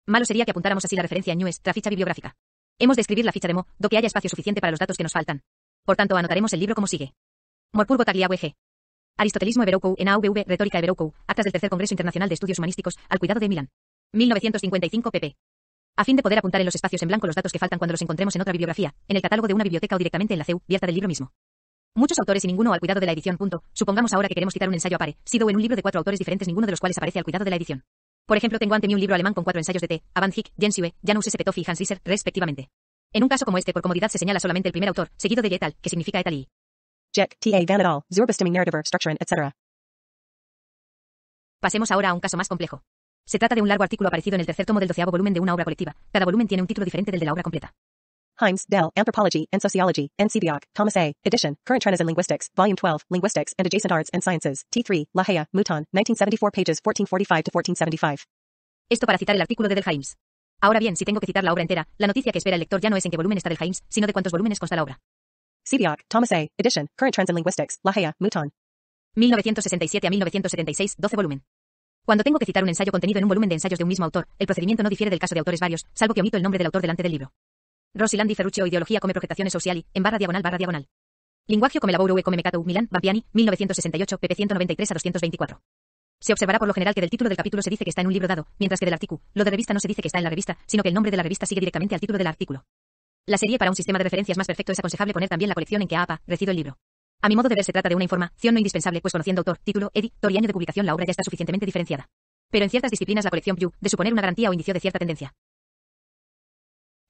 Malo sería que apuntáramos así la referencia en ficha bibliográfica. Hemos de escribir la ficha de Mo, do que haya espacio suficiente para los datos que nos faltan. Por tanto, anotaremos el libro como sigue. Morpurgo Tagliawege. Aristotelismo Eberoukou en AVV, Retórica Eberoukou, Actas del Tercer Congreso Internacional de Estudios Humanísticos, al cuidado de Milán. 1955 pp a fin de poder apuntar en los espacios en blanco los datos que faltan cuando los encontremos en otra bibliografía, en el catálogo de una biblioteca o directamente en la CEU, abierta del libro mismo. Muchos autores y ninguno al cuidado de la edición. Supongamos ahora que queremos citar un ensayo a sido en un libro de cuatro autores diferentes, ninguno de los cuales aparece al cuidado de la edición. Por ejemplo, tengo ante mí un libro alemán con cuatro ensayos de T. Avant Hick, Jens Janus S. y Hans respectivamente. En un caso como este, por comodidad se señala solamente el primer autor, seguido de Yetal, que significa et Jack, A. Van et al., Structuring, etc. Pasemos ahora a un caso más complejo. Se trata de un largo artículo aparecido en el tercer tomo del doceavo volumen de una obra colectiva. Cada volumen tiene un título diferente del de la obra completa. Himes, Dell, Anthropology and Sociology, NCBOC, Thomas A., edition, Current Trends in Linguistics, Volume 12, Linguistics and Adjacent Arts and Sciences, T3, La Haya, Mouton, 1974 pages 1445 1475. Esto para citar el artículo de Del Himes. Ahora bien, si tengo que citar la obra entera, la noticia que espera el lector ya no es en qué volumen está Del Himes, sino de cuántos volúmenes consta la obra. CBOC, Thomas A., edition, Current Trends in Linguistics, La Haya, Mouton. 1967 a 1976, 12 volumen. Cuando tengo que citar un ensayo contenido en un volumen de ensayos de un mismo autor, el procedimiento no difiere del caso de autores varios, salvo que omito el nombre del autor delante del libro. Rosilandi Ferruccio Ideología come projetaciones sociali, en barra diagonal barra diagonal. Linguaggio come lavoro e come mecato Milan, Babiani, 1968, pp 193 a 224. Se observará por lo general que del título del capítulo se dice que está en un libro dado, mientras que del artículo, lo de revista no se dice que está en la revista, sino que el nombre de la revista sigue directamente al título del artículo. La serie para un sistema de referencias más perfecto es aconsejable poner también la colección en que APA recibe el libro. A mi modo de ver, se trata de una información no indispensable, pues conociendo autor, título, editor y año de publicación, la obra ya está suficientemente diferenciada. Pero en ciertas disciplinas, la colección VIEW, de suponer una garantía o indicio de cierta tendencia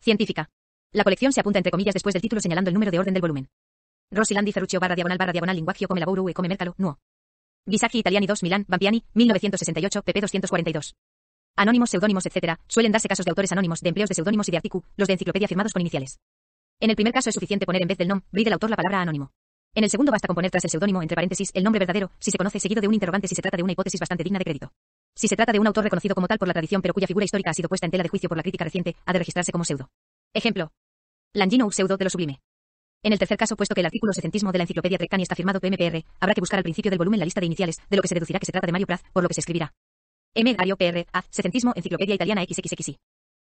científica. La colección se apunta entre comillas después del título señalando el número de orden del volumen. Rosilandi Ferruccio barra diagonal barra diagonal linguaggio come laboru e come mercalo, nuo. Visaggi Italiani 2 Milán, Bampiani, 1968, pp 242. Anónimos, seudónimos, etc. Suelen darse casos de autores anónimos, de empleos de seudónimos y de artículos, los de enciclopedia firmados con iniciales. En el primer caso es suficiente poner en vez del nom, brille del autor la palabra anónimo. En el segundo basta con poner tras el seudónimo entre paréntesis el nombre verdadero, si se conoce seguido de un interrogante si se trata de una hipótesis bastante digna de crédito. Si se trata de un autor reconocido como tal por la tradición pero cuya figura histórica ha sido puesta en tela de juicio por la crítica reciente, ha de registrarse como pseudo. Ejemplo. Langino pseudo de lo sublime. En el tercer caso, puesto que el artículo secentismo de la enciclopedia Treccani está firmado PMPR, habrá que buscar al principio del volumen la lista de iniciales, de lo que se deducirá que se trata de Mario Praz, por lo que se escribirá. M. Ario, PR, A. Secentismo, Enciclopedia Italiana XXXI.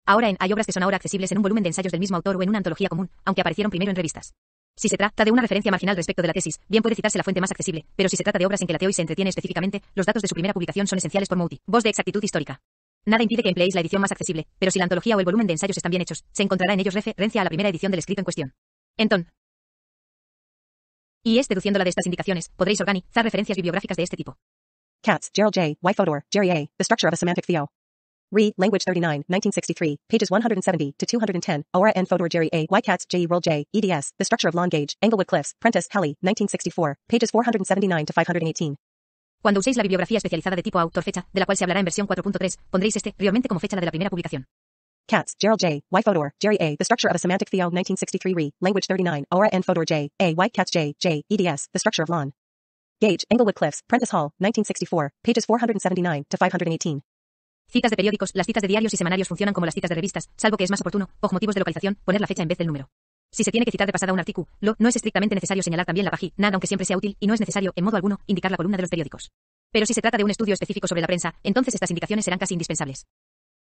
Ahora en hay obras que son ahora accesibles en un volumen de ensayos del mismo autor o en una antología común, aunque aparecieron primero en revistas. Si se trata de una referencia marginal respecto de la tesis, bien puede citarse la fuente más accesible, pero si se trata de obras en que la y se entretiene específicamente, los datos de su primera publicación son esenciales por Moody. Voz de exactitud histórica. Nada impide que empleéis la edición más accesible, pero si la antología o el volumen de ensayos están bien hechos, se encontrará en ellos referencia a la primera edición del escrito en cuestión. Entonces, y es deduciéndola de estas indicaciones, podréis organizar referencias bibliográficas de este tipo. Katz, Gerald J., White Fodor, Jerry A., The Structure of a Semantic Theo. Re. Language 39, 1963, pages 170 to 210. Aura N. Fodor Jerry A. Whitecats J. E. Roll J. EDS, The Structure of Long Gauge, Englewood Cliffs, Prentice Helly, 1964, pages 479 to 518. Cuando uséis la bibliografía especializada de tipo autor fecha, de la cual se hablará en versión 4.3, pondréis este priormente como fecha de la primera publicación. Katz, Gerald J., Y. Fodor, Jerry A., The Structure of a Semantic Field, 1963 Re, Language 39, Aura N. Fodor J., A. White Katz J., J., EDS, The Structure of Lawn. Gage, Englewood Cliffs, Prentice Hall, 1964, pages 479 to 518. Citas de periódicos. Las citas de diarios y semanarios funcionan como las citas de revistas, salvo que es más oportuno, por motivos de localización, poner la fecha en vez del número. Si se tiene que citar de pasada un artículo, no es estrictamente necesario señalar también la nada aunque siempre sea útil, y no es necesario, en modo alguno, indicar la columna de los periódicos. Pero si se trata de un estudio específico sobre la prensa, entonces estas indicaciones serán casi indispensables.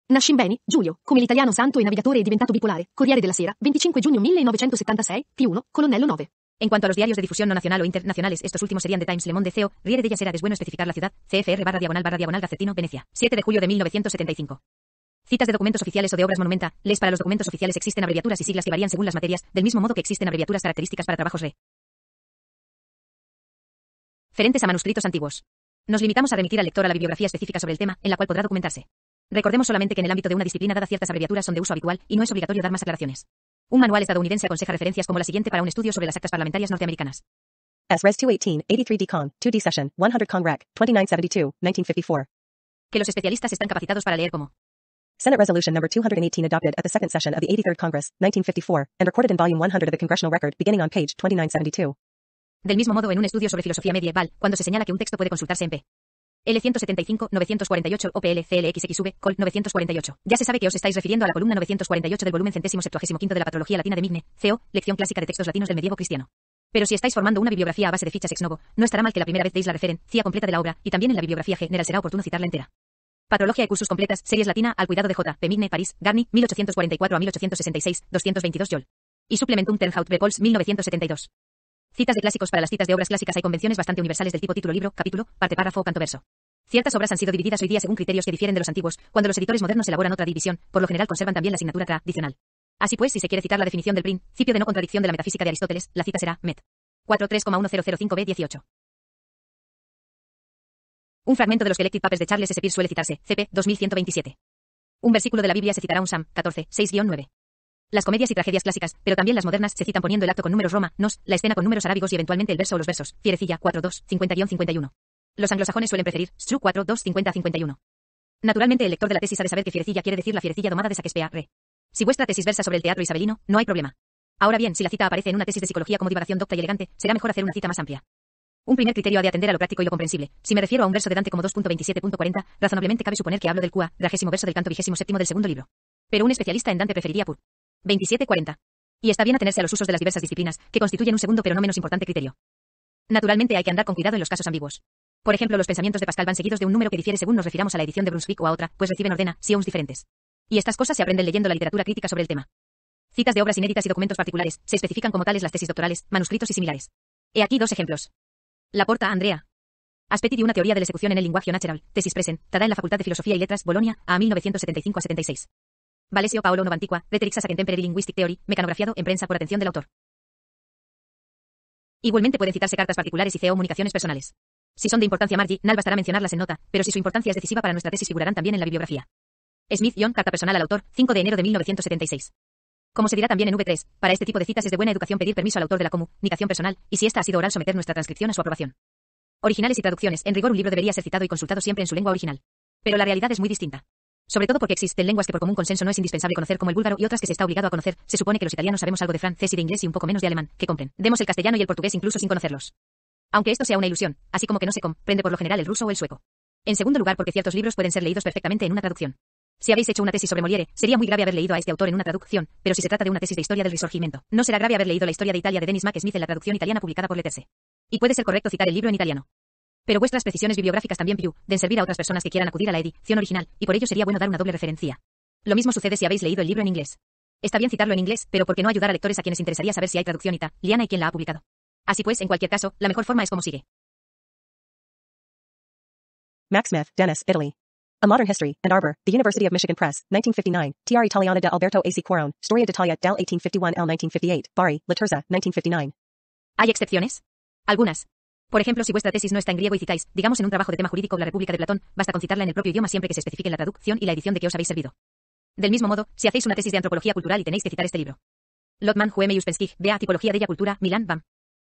nascimbeni Giulio, come santo y navigatore è diventato bipolare, Corriere della Sera, 25 junio 1976, P1, colonnello 9. En cuanto a los diarios de difusión no nacional o internacionales, estos últimos serían The Times, Le Monde, CEO, Riere de ellas era desbueno especificar la ciudad, CFR barra diagonal barra diagonal Gacetino, Venecia, 7 de julio de 1975. Citas de documentos oficiales o de obras monumenta, les para los documentos oficiales existen abreviaturas y siglas que varían según las materias, del mismo modo que existen abreviaturas características para trabajos re. Ferentes a manuscritos antiguos. Nos limitamos a remitir al lector a la bibliografía específica sobre el tema, en la cual podrá documentarse. Recordemos solamente que en el ámbito de una disciplina dada ciertas abreviaturas son de uso habitual y no es obligatorio dar más aclaraciones. Un manual estadounidense aconseja referencias como la siguiente para un estudio sobre las actas parlamentarias norteamericanas. S-Res 218, 83D Con, 2D Session, 100 Cong. Rec, 2972, 1954. Que los especialistas están capacitados para leer como Senate Resolution Number 218 adopted at the second session of the 83rd Congress, 1954, and recorded in Volume 100 of the Congressional Record, beginning on page 2972. Del mismo modo en un estudio sobre filosofía medieval, cuando se señala que un texto puede consultarse en P. L175, 948, OPL, CLXXV, Col 948. Ya se sabe que os estáis refiriendo a la columna 948 del volumen centésimo septuagésimo quinto de la patología latina de Migne, CO, lección clásica de textos latinos del medievo cristiano. Pero si estáis formando una bibliografía a base de fichas ex novo, no estará mal que la primera vez deis la referencia completa de la obra, y también en la bibliografía general será oportuno citarla entera. Patología y cursos completas, series latina, al cuidado de J. P. Migne, París, Garni, 1844 1866, 222 YOL. Y Supplementum Ternhaut 1972. Citas de clásicos para las citas de obras clásicas hay convenciones bastante universales del tipo título libro, capítulo, parte párrafo o canto verso. Ciertas obras han sido divididas hoy día según criterios que difieren de los antiguos, cuando los editores modernos elaboran otra división, por lo general conservan también la asignatura tradicional. Así pues, si se quiere citar la definición del principio de no contradicción de la metafísica de Aristóteles, la cita será Met. 43,1005b18. Un fragmento de los Collected Papers de Charles S. Peirce suele citarse, CP 2127. Un versículo de la Biblia se citará un Sam 14, 6-9. Las comedias y tragedias clásicas, pero también las modernas, se citan poniendo el acto con números roma, nos, la escena con números arábigos y eventualmente el verso o los versos. Fierecilla 42 51 Los anglosajones suelen preferir Stru 4 51. Naturalmente el lector de la tesis ha de saber que fierecilla quiere decir la fierecilla domada de Saquespea re. Si vuestra tesis versa sobre el teatro isabelino, no hay problema. Ahora bien, si la cita aparece en una tesis de psicología como divagación docta y elegante, será mejor hacer una cita más amplia. Un primer criterio ha de atender a lo práctico y lo comprensible. Si me refiero a un verso de Dante como 2.27.40, razonablemente cabe suponer que hablo del Cua, dragésimo verso del canto vigésimo séptimo del segundo libro. Pero un especialista en Dante preferiría Pur. 2740. Y está bien atenerse a los usos de las diversas disciplinas, que constituyen un segundo pero no menos importante criterio. Naturalmente hay que andar con cuidado en los casos ambiguos. Por ejemplo, los pensamientos de Pascal van seguidos de un número que difiere según nos refiramos a la edición de Brunswick o a otra, pues reciben ordena, si aún diferentes. Y estas cosas se aprenden leyendo la literatura crítica sobre el tema. Citas de obras inéditas y documentos particulares, se especifican como tales las tesis doctorales, manuscritos y similares. He aquí dos ejemplos. La porta Andrea. Aspetti y una teoría de la ejecución en el lenguaje natural, tesis present, en la Facultad de Filosofía y Letras, Bolonia, a 1975 a 76. Valesio Paolo Novanticua, Reterixas Linguistic Theory, mecanografiado en prensa por atención del autor. Igualmente pueden citarse cartas particulares y comunicaciones personales. Si son de importancia marginal bastará mencionarlas en nota, pero si su importancia es decisiva para nuestra tesis figurarán también en la bibliografía. Smith John, carta personal al autor, 5 de enero de 1976. Como se dirá también en V3, para este tipo de citas es de buena educación pedir permiso al autor de la comunicación personal, y si esta ha sido oral someter nuestra transcripción a su aprobación. Originales y traducciones, en rigor un libro debería ser citado y consultado siempre en su lengua original. Pero la realidad es muy distinta. Sobre todo porque existen lenguas que por común consenso no es indispensable conocer como el búlgaro y otras que se está obligado a conocer. Se supone que los italianos sabemos algo de francés y de inglés y un poco menos de alemán, que compren. Demos el castellano y el portugués incluso sin conocerlos. Aunque esto sea una ilusión, así como que no se comprende por lo general el ruso o el sueco. En segundo lugar, porque ciertos libros pueden ser leídos perfectamente en una traducción. Si habéis hecho una tesis sobre Moliere, sería muy grave haber leído a este autor en una traducción, pero si se trata de una tesis de historia del Risorgimento, no será grave haber leído la historia de Italia de Denis Mack Smith en la traducción italiana publicada por Leterse. Y puede ser correcto citar el libro en italiano. Pero vuestras precisiones bibliográficas también piu, den servir a otras personas que quieran acudir a la edición original, y por ello sería bueno dar una doble referencia. Lo mismo sucede si habéis leído el libro en inglés. Está bien citarlo en inglés, pero ¿por qué no ayudar a lectores a quienes interesaría saber si hay traducción y Liana y quién la ha publicado? Así pues, en cualquier caso, la mejor forma es como sigue. Max Smith, Dennis, Italy. A Modern History, and Arbor, The University of Michigan Press, 1959. T.R. Italiana de Alberto A.C. Coron, Storia d'Italia DAL 1851 al 1958, Bari, La 1959. ¿Hay excepciones? Algunas. Por ejemplo, si vuestra tesis no está en griego y citáis, digamos en un trabajo de tema jurídico la República de Platón, basta con citarla en el propio idioma siempre que se especifique la traducción y la edición de que os habéis servido. Del mismo modo, si hacéis una tesis de antropología cultural y tenéis que citar este libro. Lotman Jueme Uspensky, Bea Tipología de ella Cultura, Milán, BAM.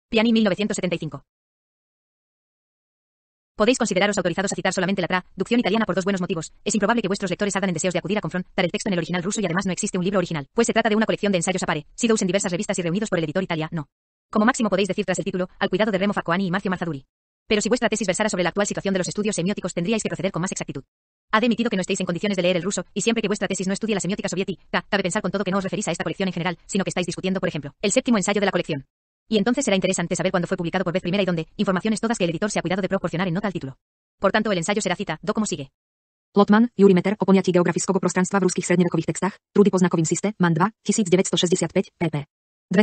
Piani 1975. Podéis consideraros autorizados a citar solamente la traducción italiana por dos buenos motivos. Es improbable que vuestros lectores hagan en deseos de acudir a confrontar el texto en el original ruso y además no existe un libro original, pues se trata de una colección de ensayos a pare, en diversas revistas y reunidos por el editor Italia, no. Como máximo podéis decir tras el título, al cuidado de Remo Farcoani y Marcio Marzaduri. Pero si vuestra tesis versara sobre la actual situación de los estudios semióticos, tendríais que proceder con más exactitud. Ha demitido que no estéis en condiciones de leer el ruso, y siempre que vuestra tesis no estudie la semiótica soviética, cabe pensar con todo que no os referís a esta colección en general, sino que estáis discutiendo, por ejemplo, el séptimo ensayo de la colección. Y entonces será interesante saber cuándo fue publicado por vez primera y dónde, informaciones todas que el editor se ha cuidado de proporcionar en nota al título. Por tanto, el ensayo será cita, do como sigue. Lotman, Yuri Meter prostranstva v de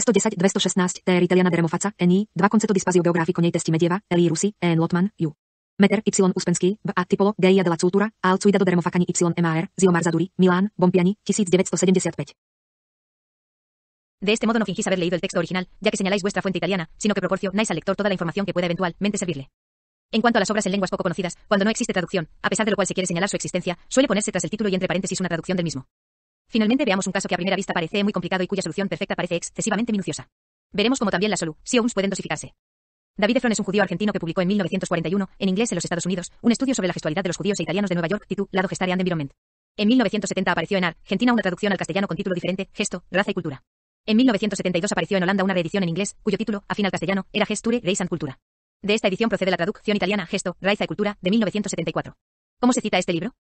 este modo no fingís haber leído el texto original, ya que señaláis vuestra fuente italiana, sino que proporcionáis al lector toda la información que pueda eventualmente servirle. En cuanto a las obras en lenguas poco conocidas, cuando no existe traducción, a pesar de lo cual se quiere señalar su existencia, suele ponerse tras el título y entre paréntesis una traducción del mismo. Finalmente veamos un caso que a primera vista parece muy complicado y cuya solución perfecta parece excesivamente minuciosa. Veremos cómo también las soluciones pueden dosificarse. David Efron es un judío argentino que publicó en 1941, en inglés en los Estados Unidos, un estudio sobre la gestualidad de los judíos e italianos de Nueva York, titulado Gestare and Environment. En 1970 apareció en Argentina una traducción al castellano con título diferente, Gesto, Raza y Cultura. En 1972 apareció en Holanda una reedición en inglés, cuyo título, a al castellano, era Gesture, Race and Cultura. De esta edición procede la traducción italiana Gesto, Raza y Cultura, de 1974. ¿Cómo se cita este libro?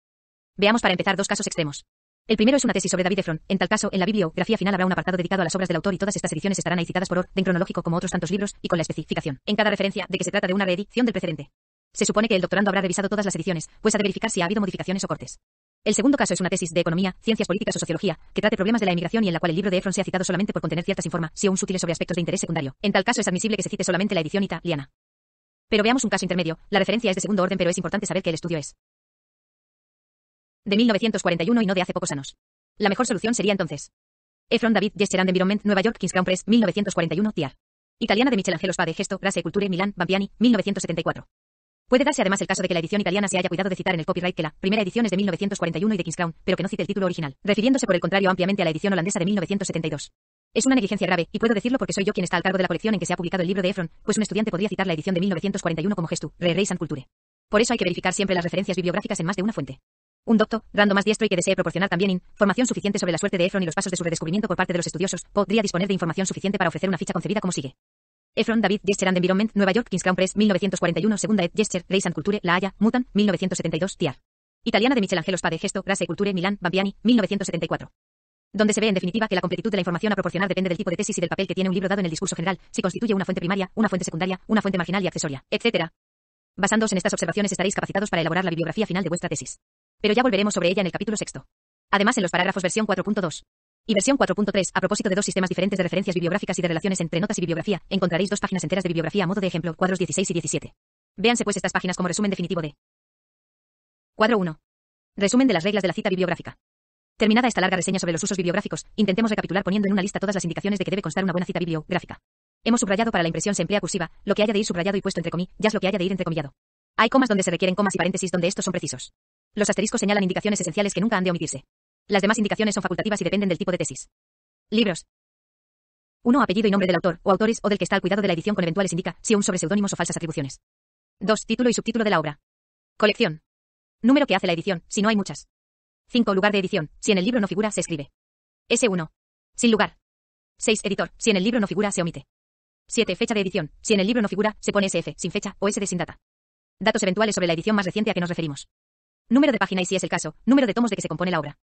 Veamos para empezar dos casos extremos. El primero es una tesis sobre David Efron. En tal caso, en la bibliografía final habrá un apartado dedicado a las obras del autor y todas estas ediciones estarán ahí citadas por orden cronológico como otros tantos libros y con la especificación en cada referencia de que se trata de una reedición del precedente. Se supone que el doctorando habrá revisado todas las ediciones, pues ha de verificar si ha habido modificaciones o cortes. El segundo caso es una tesis de economía, ciencias políticas o sociología, que trate problemas de la emigración y en la cual el libro de Efron ha citado solamente por contener ciertas informaciones útiles sobre aspectos de interés secundario. En tal caso es admisible que se cite solamente la edición italiana. Pero veamos un caso intermedio. La referencia es de segundo orden, pero es importante saber que el estudio es de 1941 y no de hace pocos años. La mejor solución sería entonces. Efron David Yescher and Environment, Nueva York, King's Press, 1941, Italiana de Michelangelo Spade, Gesto, Grasse Culture, Milán, Bambiani, 1974. Puede darse además el caso de que la edición italiana se haya cuidado de citar en el copyright que la primera edición es de 1941 y de King's pero que no cite el título original, refiriéndose por el contrario ampliamente a la edición holandesa de 1972. Es una negligencia grave, y puedo decirlo porque soy yo quien está al cargo de la colección en que se ha publicado el libro de Efron, pues un estudiante podría citar la edición de 1941 como Gestu, Re Reis Culture. Por eso hay que verificar siempre las referencias bibliográficas en más de una fuente. Un doctor, rando más diestro y que desee proporcionar también información suficiente sobre la suerte de Efron y los pasos de su redescubrimiento por parte de los estudiosos, podría disponer de información suficiente para ofrecer una ficha concebida como sigue. Efron David Gesture and Environment, Nueva York, King's Crown Press, 1941, Segunda Ed Gesture, Grace and Culture, La Haya, Mutan, 1972, Tiar. Italiana de Michelangelo, Spade, Gesto, Grasa Culture, Milán, Bambiani, 1974 donde se ve en definitiva que la completitud de la información a proporcionar depende del tipo de tesis y del papel que tiene un libro dado en el discurso general, si constituye una fuente primaria, una fuente secundaria, una fuente marginal y accesoria, etc. Basándose en estas observaciones estaréis capacitados para elaborar la bibliografía final de vuestra tesis pero ya volveremos sobre ella en el capítulo sexto. Además en los parágrafos versión 4.2 y versión 4.3, a propósito de dos sistemas diferentes de referencias bibliográficas y de relaciones entre notas y bibliografía, encontraréis dos páginas enteras de bibliografía a modo de ejemplo, cuadros 16 y 17. Véanse pues estas páginas como resumen definitivo de Cuadro 1. Resumen de las reglas de la cita bibliográfica. Terminada esta larga reseña sobre los usos bibliográficos, intentemos recapitular poniendo en una lista todas las indicaciones de que debe constar una buena cita bibliográfica. Hemos subrayado para la impresión se emplea cursiva, lo que haya de ir subrayado y puesto entre comillas, ya lo que haya de ir entrecomillado. Hay comas donde se requieren comas y paréntesis donde estos son precisos. Los asteriscos señalan indicaciones esenciales que nunca han de omitirse. Las demás indicaciones son facultativas y dependen del tipo de tesis. Libros. 1. Apellido y nombre del autor, o autores, o del que está al cuidado de la edición con eventuales indica, si aún sobre seudónimos o falsas atribuciones. 2. Título y subtítulo de la obra. Colección. Número que hace la edición, si no hay muchas. 5. Lugar de edición, si en el libro no figura, se escribe. S1. Sin lugar. 6. Editor, si en el libro no figura, se omite. 7. Fecha de edición, si en el libro no figura, se pone SF, sin fecha, o SD sin data. Datos eventuales sobre la edición más reciente a que nos referimos número de página y si es el caso, número de tomos de que se compone la obra.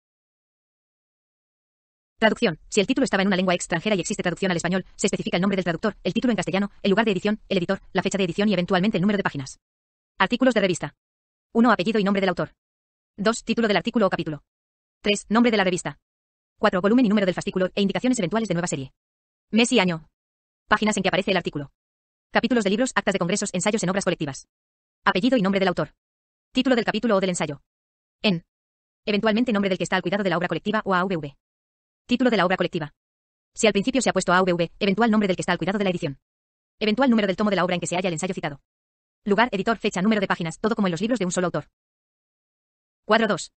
Traducción. Si el título estaba en una lengua extranjera y existe traducción al español, se especifica el nombre del traductor, el título en castellano, el lugar de edición, el editor, la fecha de edición y eventualmente el número de páginas. Artículos de revista. 1. Apellido y nombre del autor. 2. Título del artículo o capítulo. 3. Nombre de la revista. 4. Volumen y número del fascículo e indicaciones eventuales de nueva serie. Mes y año. Páginas en que aparece el artículo. Capítulos de libros, actas de congresos, ensayos en obras colectivas. Apellido y nombre del autor. Título del capítulo o del ensayo. En. Eventualmente nombre del que está al cuidado de la obra colectiva o AVV. Título de la obra colectiva. Si al principio se ha puesto AVV, eventual nombre del que está al cuidado de la edición. Eventual número del tomo de la obra en que se halla el ensayo citado. Lugar, editor, fecha, número de páginas, todo como en los libros de un solo autor. Cuadro 2.